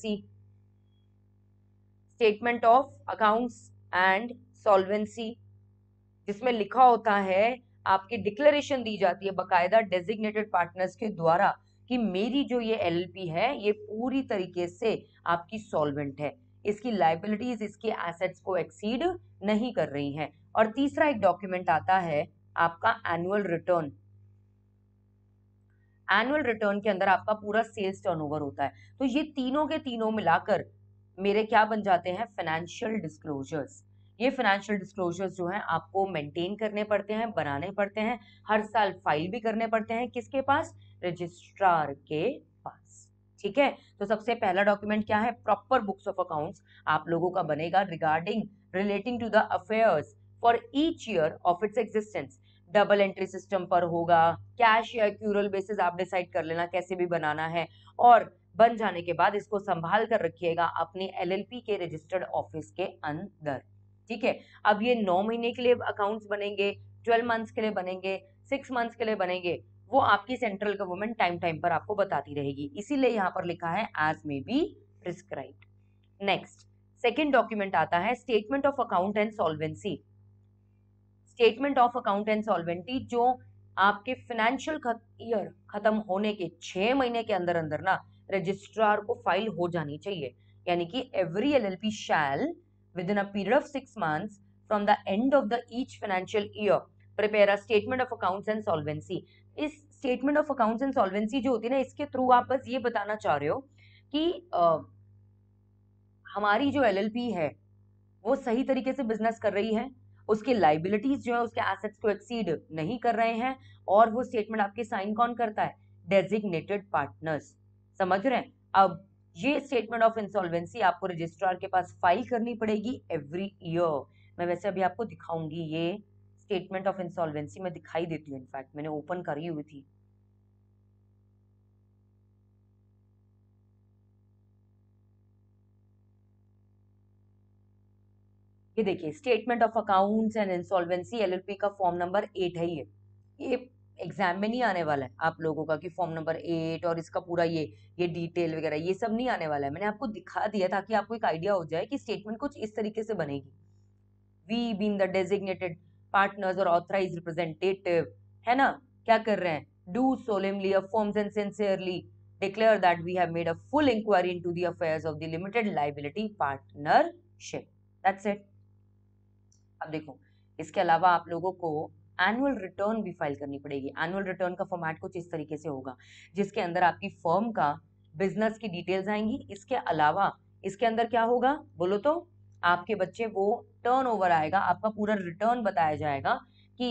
statement of accounts and solvency जिसमें लिखा होता है आपकी डिक्लेरेशन दी जाती है बकायदा डेजिग्नेटेड पार्टनर्स के द्वारा कि मेरी जो ये एल है ये पूरी तरीके से आपकी सॉल्वेंट है इसकी लाइबिलिटीज इसके एसेट्स को एक्सीड नहीं कर रही हैं और तीसरा एक डॉक्यूमेंट आता है आपका एनुअल रिटर्न एनुअल रिटर्न के अंदर आपका पूरा सेल्स टर्नओवर होता है तो ये तीनों के तीनों मिलाकर मेरे क्या बन जाते हैं फाइनेंशियल डिस्क्लोजर्स ये फाइनेंशियल डिस्क्लोजर्स जो हैं आपको मेंटेन करने पड़ते हैं बनाने पड़ते हैं हर साल फाइल भी करने पड़ते हैं किसके पास रजिस्ट्रार के पास ठीक है तो सबसे पहला डॉक्यूमेंट क्या है प्रॉपर बुक्स ऑफ अकाउंट्स आप लोगों का बनेगा regarding relating to the affairs for each year of its existence double entry system पर होगा कैश या क्यूरल बेसिस आप डिसाइड कर लेना कैसे भी बनाना है और बन जाने के बाद इसको संभाल कर रखिएगा अपने एलएलपी के रजिस्टर्ड ऑफिस के अंदर ठीक है अब ये नौ महीने के लिए अकाउंट्स बनेंगे ट्वेल्व मंथ्स के लिए बनेंगे सिक्स मंथ्स के लिए बनेंगे वो आपकी सेंट्रल गवर्नमेंट टाइम टाइम पर आपको बताती रहेगी इसीलिए यहाँ पर लिखा है as may be prescribe next second document आता है statement of account and solvency statement of account and solvency जो आपके फाइनेंशियल ईयर खत्म होने के छह महीने के अंदर अंदर ना रजिस्ट्रार को फाइल हो जानी चाहिए यानी कि every L L P shall within a period of six months from the end of the each financial year prepare a statement of accounts and solvency इस statement of accounts and solvency जो होती है ना इसके through आप बस ये बताना चाह रहे हो कि आ, हमारी जो पी है वो सही तरीके से बिजनेस कर रही है उसके लाइबिलिटीज जो है उसके एसेट्स को एक्सीड नहीं कर रहे हैं और वो स्टेटमेंट आपके साइन कौन करता है डेजिग्नेटेड पार्टनर्स समझ रहे हैं अब ये स्टेटमेंट ऑफ इंसॉल्वेंसी आपको रजिस्ट्रार के पास फाइल करनी पड़ेगी एवरी ईयर मैं वैसे अभी आपको दिखाऊंगी ये स्टेटमेंट ऑफ इंसॉल्वेंसी में दिखाई देती हूँ इनफैक्ट मैंने ओपन करी हुई थी ये देखिए statement of accounts and insolvency LLP का फॉर्म नंबर एट है ये ये एग्जाम में नहीं आने वाला है आप लोगों का कि फॉर्म नंबर एट और इसका पूरा ये ये डिटेल वगैरह ये सब नहीं आने वाला है मैंने आपको दिखा दिया ताकि आपको एक आइडिया हो जाए कि स्टेटमेंट कुछ इस तरीके से बनेगी we been the designated partners और ऑथराइज रिप्रेजेंटेटिव है ना क्या कर रहे हैं do solemnly affirms and sincerely declare that we have made a full inquiry into the affair of the limited liability partnership that's it अब देखो इसके अलावा आप लोगों को एनुअल रिटर्न भी फाइल करनी पड़ेगी एनुअल रिटर्न का फॉर्मेट कुछ इस तरीके से होगा जिसके अंदर आपकी फर्म का बिजनेस की डिटेल्स आएंगी इसके अलावा इसके अंदर क्या होगा बोलो तो आपके बच्चे वो टर्न ओवर आएगा आपका पूरा रिटर्न बताया जाएगा कि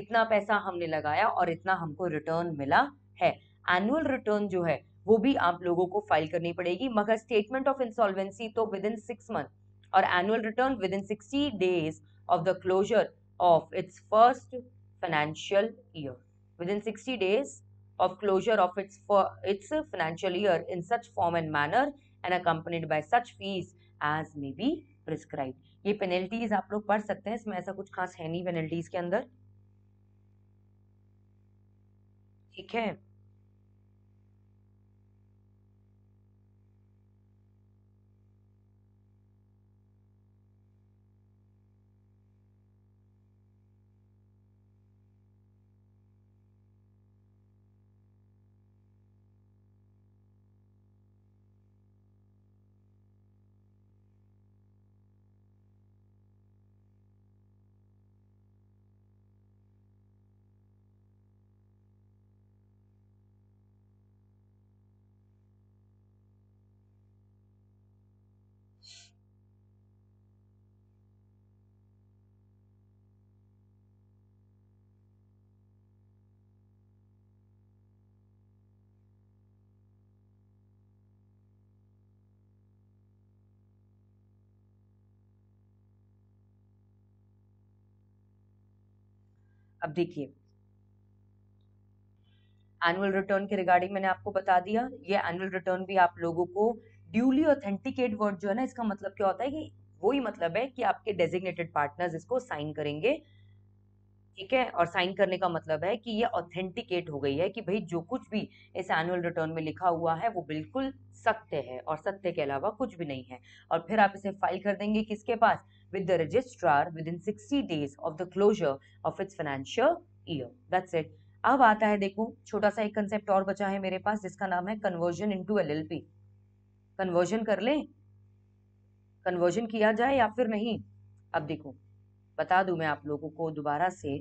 इतना पैसा हमने लगाया और इतना हमको रिटर्न मिला है एनुअल रिटर्न जो है वो भी आप लोगों को फाइल करनी पड़ेगी मगर स्टेटमेंट ऑफ इंसॉल्वेंसी तो विद इन सिक्स मंथ और annual return within sixty days of the closure of its first financial year. Within 60 days of closure of its, its financial year in such form and manner and accompanied by such fees as may be prescribed. ये penalties आप लोग पढ़ सकते हैं इसमें ऐसा कुछ खास है नहीं पेनल्टीज के अंदर ठीक है अब देखिए एनुअल रिटर्न के रिगार्डिंग मैंने आपको बता दिया ये एनुअल रिटर्न भी आप लोगों को ड्यूली ऑथेंटिकेट वर्ड जो है ना इसका मतलब क्या होता है कि वही मतलब है कि आपके डेजिग्नेटेड पार्टनर्स इसको साइन करेंगे ठीक है और साइन करने का मतलब है कि ये ऑथेंटिकेट हो गई है कि भाई जो कुछ भी इस एनुअल रिटर्न में लिखा हुआ है वो बिल्कुल सत्य है और सत्य के अलावा कुछ भी नहीं है और फिर आप इसे फाइल कर देंगे किसके पास with the registrar within 60 days of the closure of its financial year. That's it. अब आता है देखो छोटा सा एक कंसेप्ट और बचा है मेरे पास जिसका नाम है कन्वर्जन इनटू एलएलपी कन्वर्जन कर लें कन्वर्जन किया जाए या फिर नहीं अब देखो बता दू मैं आप लोगों को दोबारा से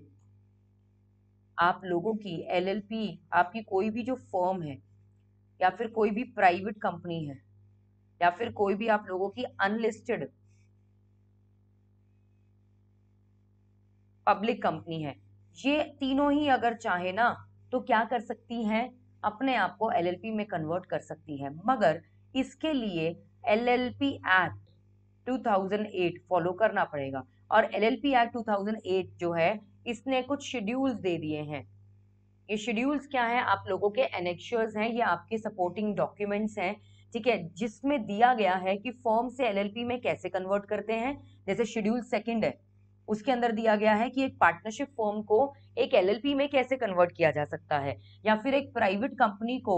आप लोगों की एलएलपी आपकी कोई भी जो फर्म है या फिर कोई भी प्राइवेट कंपनी है या फिर कोई भी आप लोगों की अनलिस्टेड पब्लिक कंपनी है ये तीनों ही अगर चाहे ना तो क्या कर सकती हैं अपने आप को एलएलपी में कन्वर्ट कर सकती है मगर इसके लिए एलएलपी एक्ट 2008 फॉलो करना पड़ेगा और एलएलपी एक्ट 2008 जो है इसने कुछ शेड्यूल्स दे दिए हैं ये शेड्यूल्स क्या है आप लोगों के एनेक्शर्स हैं ये आपके सपोर्टिंग डॉक्यूमेंट्स हैं ठीक है जिसमें दिया गया है कि फॉर्म से एलएलपी में कैसे कन्वर्ट करते हैं जैसे शेड्यूल सेकंड है उसके अंदर दिया गया है कि एक पार्टनरशिप फॉर्म को एक एलएलपी में कैसे कन्वर्ट किया जा सकता है या फिर एक प्राइवेट कंपनी को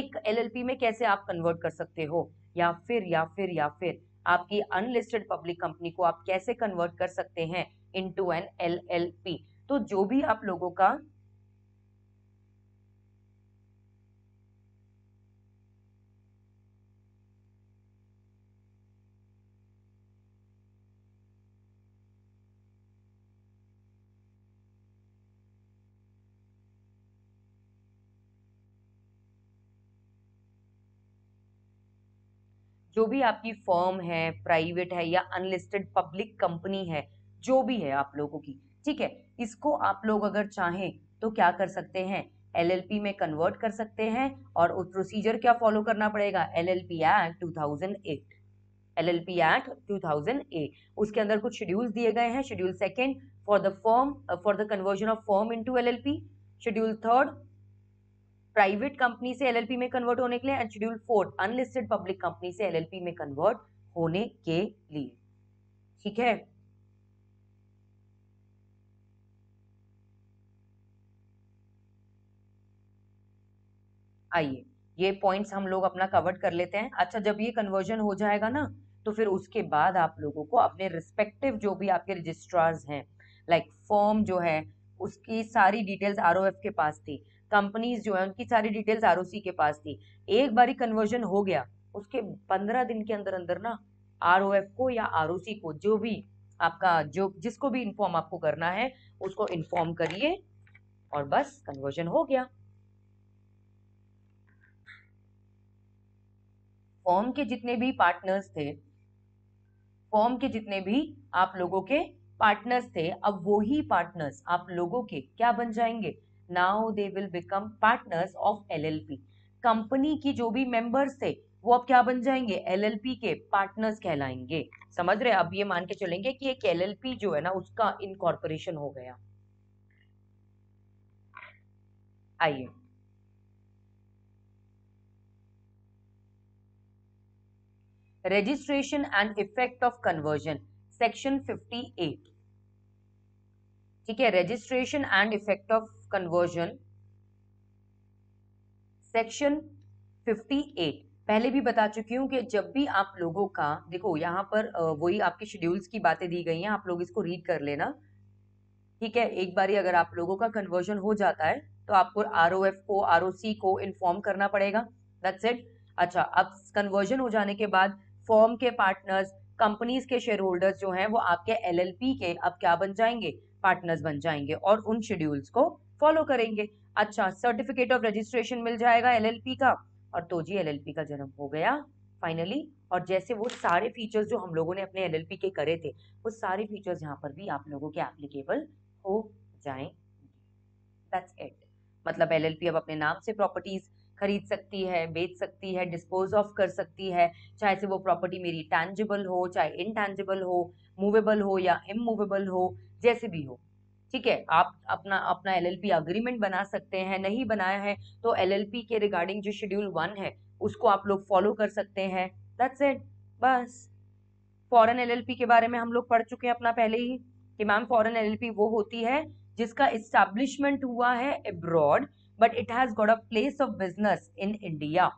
एक एलएलपी में कैसे आप कन्वर्ट कर सकते हो या फिर या फिर या फिर आपकी अनलिस्टेड पब्लिक कंपनी को आप कैसे कन्वर्ट कर सकते हैं इनटू एन एलएलपी तो जो भी आप लोगों का जो भी आपकी फर्म है प्राइवेट है या अनलिस्टेड पब्लिक कंपनी है जो भी है आप लोगों की ठीक है इसको आप लोग अगर चाहें तो क्या कर सकते हैं एल में कन्वर्ट कर सकते हैं और प्रोसीजर क्या फॉलो करना पड़ेगा L L P act two thousand eight L L P act two thousand eight उसके अंदर कुछ शेड्यूल्स दिए गए हैं schedule second for the form for the conversion of form into L L P schedule third private company से LLP में convert होने के लिए and schedule fourth unlisted public company से एलएलपी में कन्वर्ट होने के लिए ठीक है आइए ये पॉइंट्स हम लोग अपना कवर कर लेते हैं अच्छा जब ये कन्वर्जन हो जाएगा ना तो फिर उसके बाद आप लोगों को अपने रिस्पेक्टिव जो भी आपके रजिस्ट्रार्स हैं लाइक फॉर्म जो है उसकी सारी डिटेल्स आरओएफ के पास थी कंपनीज जो है उनकी सारी डिटेल्स आर के पास थी एक बारी कन्वर्जन हो गया उसके पंद्रह दिन के अंदर अंदर ना आर को या आर को जो भी आपका जो जिसको भी इन्फॉर्म आपको करना है उसको इन्फॉर्म करिए और बस कन्वर्जन हो गया फॉर्म के जितने भी पार्टनर्स थे फॉर्म के जितने भी आप लोगों के पार्टनर्स थे अब वो ही पार्टनर्स आप लोगों के क्या बन जाएंगे now they will become partners of LLP company की जो भी मेंबर्स थे वो अब क्या बन जाएंगे एलएलपी के पार्टनर्स कहलाएंगे समझ रहे अब ये मान के चलेंगे कि एक एलएलपी जो है ना उसका इनकॉर्पोरेशन हो गया आइए registration and effect of conversion section 58 ठीक है registration and effect of conversion section 58 पहले भी बता चुकी हूँ कि जब भी आप लोगों का देखो यहाँ पर वही आपके शेड्यूल्स की बातें दी गई हैं आप लोग इसको रीड कर लेना ठीक है एक बार अगर आप लोगों का कन्वर्जन हो जाता है तो आपको आर को आर को इन्फॉर्म करना पड़ेगा दैट्स इट अच्छा अब कन्वर्जन हो जाने के बाद फॉर्म के पार्टनर्स कंपनीज के शेयर होल्डर्स जो हैं वो आपके एलएलपी के अब क्या बन जाएंगे पार्टनर्स बन जाएंगे और उन शेड्यूल्स को फॉलो करेंगे अच्छा सर्टिफिकेट ऑफ रजिस्ट्रेशन मिल जाएगा एलएलपी का और तो जी एलएलपी का जन्म हो गया फाइनली और जैसे वो सारे फीचर्स जो हम लोगों ने अपने एलएलपी के करे थे वो सारे फीचर्स यहाँ पर भी आप लोगों के एप्लीकेबल हो जाएंगे दैट्स इट मतलब एलएलपी अब अपने नाम से प्रॉपर्टीज खरीद सकती है बेच सकती है डिस्पोज ऑफ कर सकती है चाहे से वो प्रॉपर्टी मेरी टैंजिबल हो चाहे इनटैंजिबल हो मूवेबल हो या इमूवेबल हो जैसे भी हो ठीक है आप अपना अपना एलएलपी अग्रीमेंट बना सकते हैं नहीं बनाया है तो एलएलपी के रिगार्डिंग जो शेड्यूल वन है उसको आप लोग फॉलो कर सकते हैं दैट्स इट बस फॉरेन एलएलपी के बारे में हम लोग पढ़ चुके हैं अपना पहले ही कि मैम फॉरेन एलएलपी वो होती है जिसका इस्टेब्लिशमेंट हुआ है abroad but it has got a place of business in India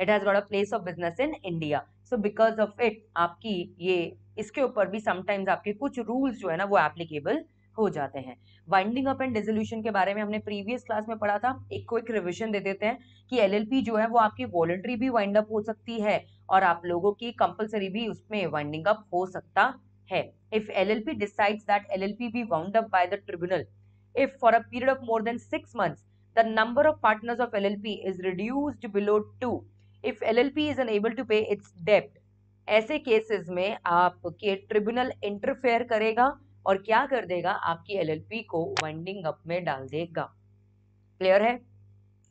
it has got a place of business in India so because of it आपकी ये इसके ऊपर भी समटाइम्स आपके कुछ रूल्स जो है ना वो एप्लीकेबल हो जाते हैं वाइंडिंग अप एंड डिजोल्यूशन के बारे में हमने प्रीवियस क्लास में पढ़ा था एक क्विक रिविजन दे देते हैं कि एल जो है वो आपकी वॉलेंट्री भी वाइंड अप हो सकती है और आप लोगों की कंपल्सरी भी उसमें वाइंडिंग अप हो सकता है if P decide that P be wound up by the tribunal if for a period of more than six months the number of partners of L L P is reduced below two if P is unable to pay its डेप्ट ऐसे cases में आपके tribunal interfere करेगा और क्या कर देगा आपकी एल एल पी को वाइंडिंग अप में डाल देगा क्लियर है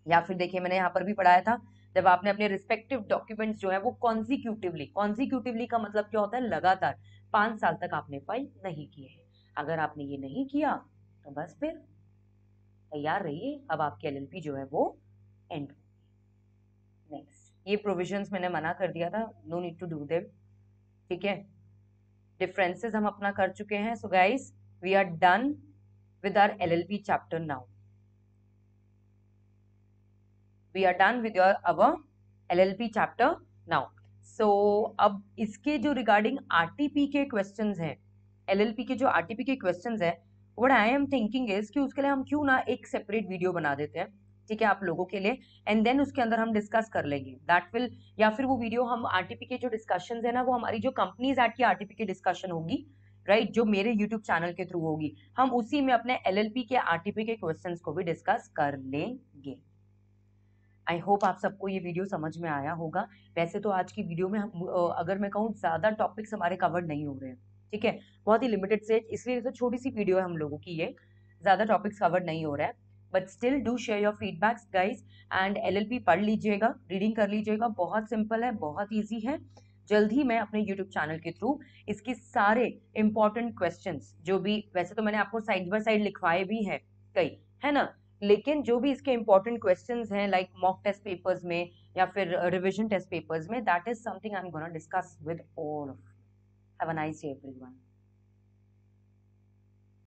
या फिर देखिए मैंने यहाँ पर भी पढ़ाया था जब आपने अपने रिस्पेक्टिव डॉक्यूमेंट्स जो है वो कॉन्सिक्यूटिवली कॉन्सिक्यूटिवली का मतलब क्या होता है लगातार पांच साल तक आपने फाइल नहीं किए हैं अगर आपने ये नहीं किया तो बस फिर तैयार रहिए अब आपकी पी जो है वो एंड ये प्रोविजंस मैंने मना कर दिया था no need to do them ठीक है डिफरेंसेस हम अपना कर चुके हैं so guys we are done with our LLB chapter now we are done with your our LLB chapter now so अब इसके जो रिगार्डिंग आरटीपी के क्वेश्चन हैं एलएलपी के जो आरटीपी के क्वेश्चन है what I am thinking is कि उसके लिए हम क्यों ना एक सेपरेट वीडियो बना देते हैं ठीक है आप लोगों के लिए एंड देन उसके अंदर हम डिस्कस कर लेंगे दैट विल या फिर वो वीडियो हम आरटीपी के जो डिस्कशन है ना वो हमारी जो कंपनीज एट की आरटीपी की डिस्कशन होगी राइट right, जो मेरे यूट्यूब चैनल के थ्रू होगी हम उसी में अपने एल के आरटीपी के क्वेश्चंस को भी डिस्कस कर लेंगे आई होप आप सबको ये वीडियो समझ में आया होगा वैसे तो आज की वीडियो में हम अगर मैं कहूँ ज़्यादा टॉपिक्स हमारे कवर नहीं हो रहे हैं ठीक है बहुत ही लिमिटेड से इसलिए तो छोटी सी वीडियो है हम लोगों की ये ज़्यादा टॉपिक्स कवर नहीं हो रहा है but still do share your feedbacks guys and L L P पढ़ लीजिएगा रीडिंग कर लीजिएगा बहुत सिंपल है बहुत ईजी है जल्द ही मैं अपने यूट्यूब चैनल के थ्रू इसके सारे इंपॉर्टेंट क्वेश्चन जो भी वैसे तो मैंने आपको साइड बाय साइड लिखवाए भी हैं कई है ना लेकिन जो भी इसके इंपॉर्टेंट क्वेश्चन हैं लाइक मॉक टेस्ट पेपर्स में या फिर रिविजन टेस्ट पेपर्स में that is something I am gonna discuss with all of have a nice everyone